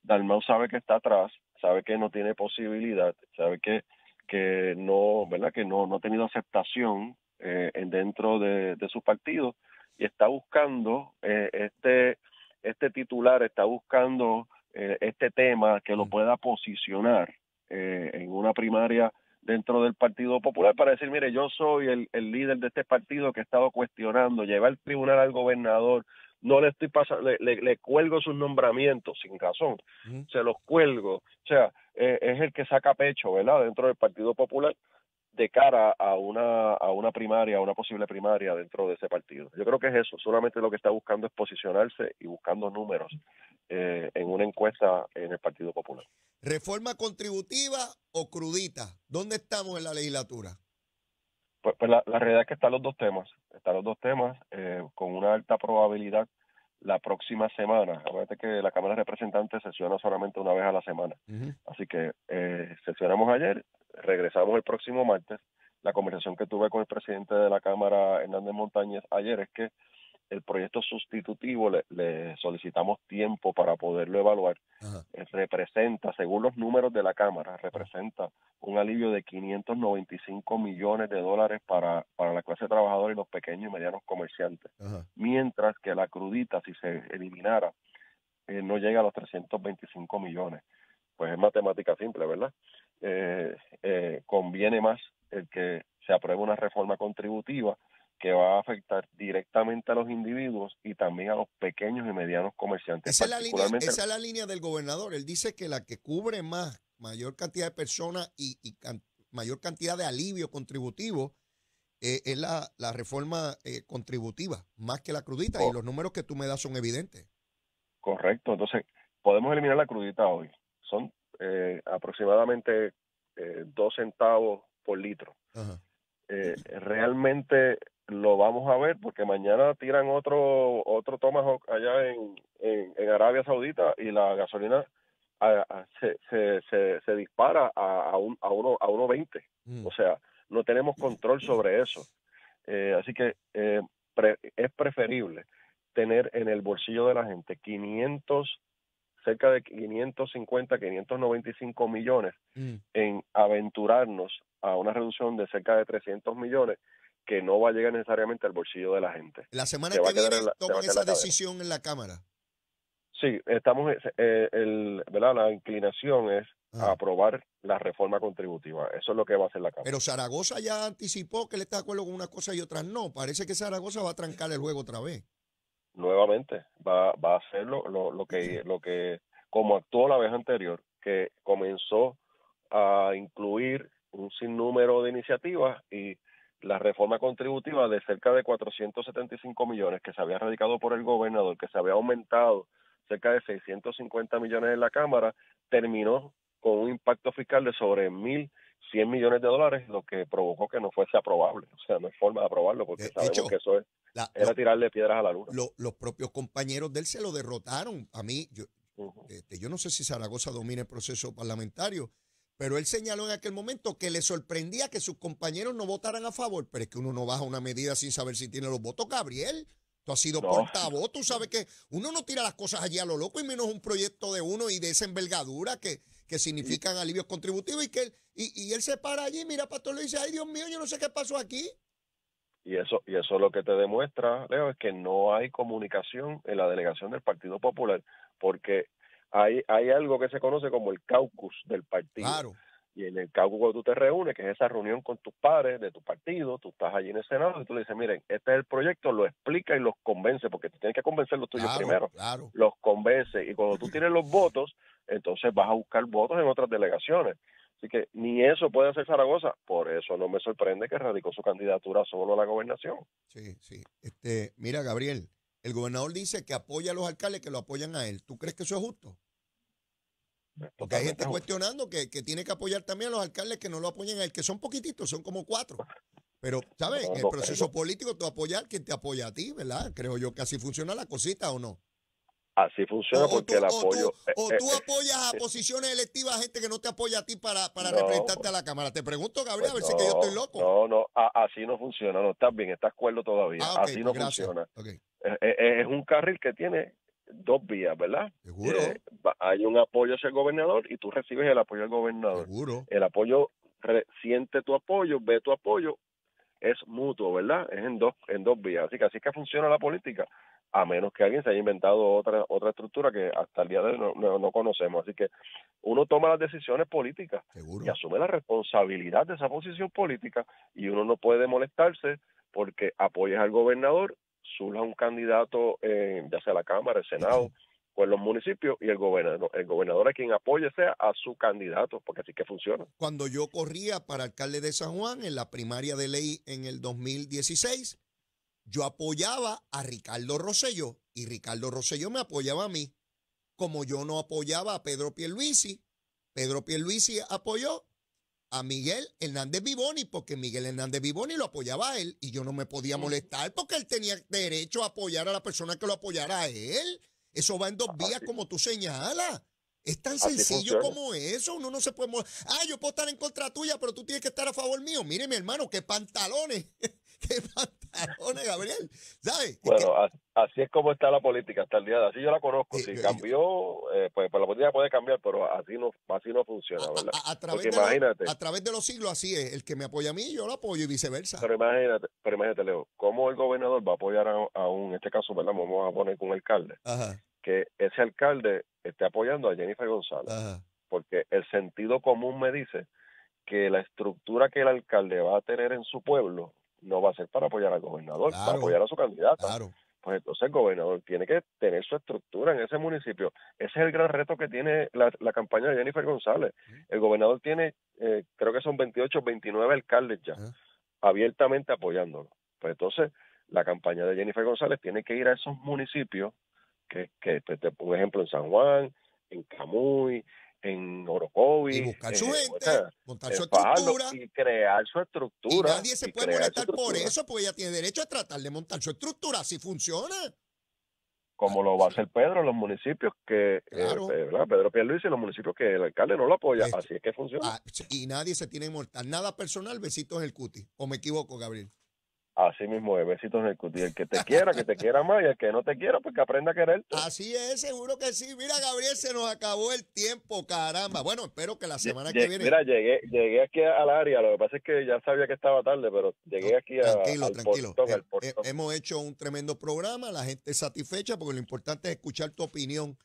Dalmau sabe que está atrás, sabe que no tiene posibilidad, sabe que, que no, ¿verdad? Que no, no ha tenido aceptación eh, dentro de, su partido y está buscando eh, este, este titular, está buscando este tema que lo mm. pueda posicionar en una primaria dentro del Partido Popular para decir, mire, yo soy el, líder de este partido que he estado cuestionando, lleva el tribunal al gobernador, no le estoy pasando, le, cuelgo sus nombramientos sin razón, se los cuelgo, o sea, e, es el que saca pecho, ¿verdad? Dentro del Partido Popular de cara a una, a una primaria, a una posible primaria dentro de ese partido. Yo creo que es eso, solamente lo que está buscando es posicionarse y buscando números eh, en una encuesta en el Partido Popular. ¿Reforma contributiva o crudita? ¿Dónde estamos en la legislatura? Pues, pues la, realidad es que están los dos temas. Están los dos temas eh, con una alta probabilidad la próxima semana. Acuérdate que la Cámara de Representantes sesiona solamente una vez a la semana. Así que eh, sesionamos ayer, regresamos el próximo martes. La conversación que tuve con el presidente de la Cámara, Hernández Montañez, ayer es que el proyecto sustitutivo le, solicitamos tiempo para poderlo evaluar. Eh, representa, según los números de la Cámara, representa un alivio de 595 millones de dólares para, la clase trabajadora y los pequeños y medianos comerciantes. Mientras que la crudita, si se eliminara, eh, no llega a los 325 millones. Pues es matemática simple, ¿verdad? Eh, conviene más el que se apruebe una reforma contributiva que va a afectar directamente a los individuos y también a los pequeños y medianos comerciantes. Esa, es la línea, del gobernador. Él dice que la que cubre más, mayor cantidad de personas y, mayor cantidad de alivio contributivo eh, es la, reforma eh, contributiva, más que la crudita. Y oh. los números que tú me das son evidentes. Correcto. Entonces, podemos eliminar la crudita hoy. Son eh, aproximadamente dos centavos por litro. realmente lo vamos a ver porque mañana tiran otro otro Tomahawk allá en, en, Arabia Saudita y la gasolina se, se, dispara a, a, un, a, uno, a 1.20. Mm. O sea, no tenemos control sobre eso. Eh, así que eh, es preferible tener en el bolsillo de la gente 500 cerca de 550, 595 millones mm. en aventurarnos a una reducción de cerca de 300 millones que no va a llegar necesariamente al bolsillo de la gente. La semana que viene toman esa decisión en la Cámara. Sí, estamos, eh, eh, el, ¿verdad? La inclinación es aprobar la reforma contributiva. Eso es lo que va a hacer la Cámara. Pero Zaragoza ya anticipó que le está de acuerdo con unas cosas y otras no. Parece que Zaragoza va a trancar el juego otra vez. Nuevamente, va, va a hacerlo lo, que, lo que, como actuó la vez anterior, que comenzó a incluir un sinnúmero de iniciativas y la reforma contributiva de cerca de 475 millones que se había radicado por el gobernador, que se había aumentado cerca de 650 millones en la Cámara, terminó con un impacto fiscal de sobre 1.100 millones de dólares, lo que provocó que no fuese aprobable. O sea, no hay forma de aprobarlo porque sabemos que eso era tirarle piedras a la luna. Lo, los propios compañeros de él se lo derrotaron. A mí, yo, este, yo no sé si Zaragoza domina el proceso parlamentario, pero él señaló en aquel momento que le sorprendía que sus compañeros no votaran a favor. Pero es que uno no baja una medida sin saber si tiene los votos, Gabriel. Tú has sido portavoto. portavoz, tú sabes que uno no tira las cosas allí a lo loco y menos un proyecto de uno y de esa envergadura que, que significan alivios contributivos y que él, y, él se para allí, mira, pastor, le dice, ay Dios mío, yo no sé qué pasó aquí. Y eso, y eso lo que te demuestra, Leo, es que no hay comunicación en la delegación del Partido Popular, porque hay, algo que se conoce como el caucus del partido. Y en el caucus cuando tú te reúnes, que es esa reunión con tus padres de tu partido, tú estás allí en el Senado y tú le dices, miren, este es el proyecto, lo explica y los convence, porque tienes que convencer los tuyos primero. Claro. Los convence. Y cuando tú tienes los votos, entonces vas a buscar votos en otras delegaciones. Así que ni eso puede hacer Zaragoza. Por eso no me sorprende que radicó su candidatura solo a la gobernación. Sí, sí. Este, mira, Gabriel, el gobernador dice que apoya a los alcaldes que lo apoyan a él. ¿Tú crees que eso es justo? Porque hay gente cuestionando que, tiene que apoyar también a los alcaldes que no lo apoyan a él, que son poquititos, son como cuatro. Pero, ¿sabes? En el proceso político tú apoyar quien te apoya a ti, ¿verdad? Creo yo que así funciona la cosita o no. Así funciona porque el apoyo. O tú, eh, eh, eh, apoyas a posiciones electivas a gente que no te apoya a ti para, para representarte a la Cámara. Te pregunto, Gabriel, a pues ver si que yo estoy loco. No, no, así no funciona. No, estás bien, estás cuerdo todavía. Ah, así pues no funciona. Eh, eh, eh, es un carril que tiene dos vías, ¿verdad? Seguro. hay un apoyo hacia el gobernador y tú recibes el apoyo del gobernador. Seguro. El apoyo, siente tu apoyo, ve tu apoyo, es mutuo, ¿verdad? Es en dos, en dos vías. Así que así es que funciona la política, a menos que alguien se haya inventado otra, otra estructura que hasta el día de hoy no, conocemos. Así que uno toma las decisiones políticas y asume la responsabilidad de esa posición política y uno no puede molestarse porque apoyas al gobernador surja un candidato, eh, ya sea la Cámara, el Senado o pues en los municipios, y el gobernador, el gobernador es quien apoye sea a su candidato, porque así que funciona. Cuando yo corría para alcalde de San Juan en la primaria de ley en el 2016, yo apoyaba a Ricardo Rosello y Ricardo Rosello me apoyaba a mí, como yo no apoyaba a Pedro Pierluisi. Pedro Pierluisi apoyó a Miguel Hernández Vivoni, porque Miguel Hernández Vivoni lo apoyaba a él y yo no me podía molestar porque él tenía derecho a apoyar a la persona que lo apoyara a él. Eso va en dos vías, como tú señalas. Es tan sencillo como eso. Uno no se puede. Ah, yo puedo estar en contra tuya, pero tú tienes que estar a favor mío. Mire, mi hermano, qué pantalones. [laughs] ¿Qué este [laughs] Gabriel? Bueno, así es como está la política hasta el día de hoy. Así yo la conozco. Si eh, cambió, eh, pues, pues, la política puede cambiar, pero así no, así no funciona, ¿verdad? A, través de imagínate. a través de los siglos, así es. El que me apoya a mí, yo lo apoyo y viceversa. Pero imagínate, pero imagínate Leo, ¿cómo el gobernador va a apoyar a, un, en este caso, ¿verdad? Vamos a poner con un alcalde. Que ese alcalde esté apoyando a Jennifer González. Porque el sentido común me dice que la estructura que el alcalde va a tener en su pueblo no va a ser para apoyar al gobernador, para apoyar a su candidato. Claro. Pues entonces el gobernador tiene que tener su estructura en ese municipio. Ese es el gran reto que tiene la, campaña de Jennifer González. El gobernador tiene, eh, creo que son 28, 29 alcaldes ya, abiertamente apoyándolo. Pues entonces la campaña de Jennifer González tiene que ir a esos municipios, que, que pues, por ejemplo en San Juan, en Camuy, en Orocovi. Y buscar eh, su gente, montar su estructura. Y crear su estructura. nadie se puede molestar por eso, porque ella tiene derecho a tratar de montar su estructura, si funciona. Como lo va a hacer Pedro en los municipios que. Eh, claro. Eh, Pedro luis y los municipios que el alcalde no lo apoya. Pues, así es que funciona. Ah, y nadie se tiene que molestar. Nada personal, besitos en el cuti. ¿O me equivoco, Gabriel? Así mismo de besitos en el El que te quiera, que te quiera más, y el que no te quiera, pues que aprenda a quererte. Así es, seguro que sí. Mira, Gabriel, se nos acabó el tiempo, caramba. Bueno, espero que la semana que viene. Mira, llegué, llegué aquí al área, lo que pasa es que ya sabía que estaba tarde, pero llegué aquí al tranquilo. Eh, eh, hemos hecho un tremendo programa, la gente es satisfecha, porque lo importante es escuchar tu opinión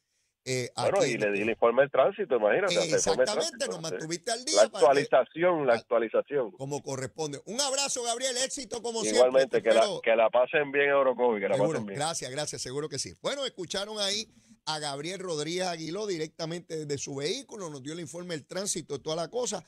eh, bueno, y, le, di el informe el tránsito, imagínate. exactamente, nos mantuviste al día. La actualización, la actualización. Como corresponde. Un abrazo, Gabriel, éxito como siempre. Igualmente, que, la pasen bien, Eurocovi, que la pasen bien. Gracias, gracias, seguro que sí. Bueno, escucharon ahí a Gabriel Rodríguez Aguiló directamente desde su vehículo, nos dio el informe del tránsito, toda la cosa.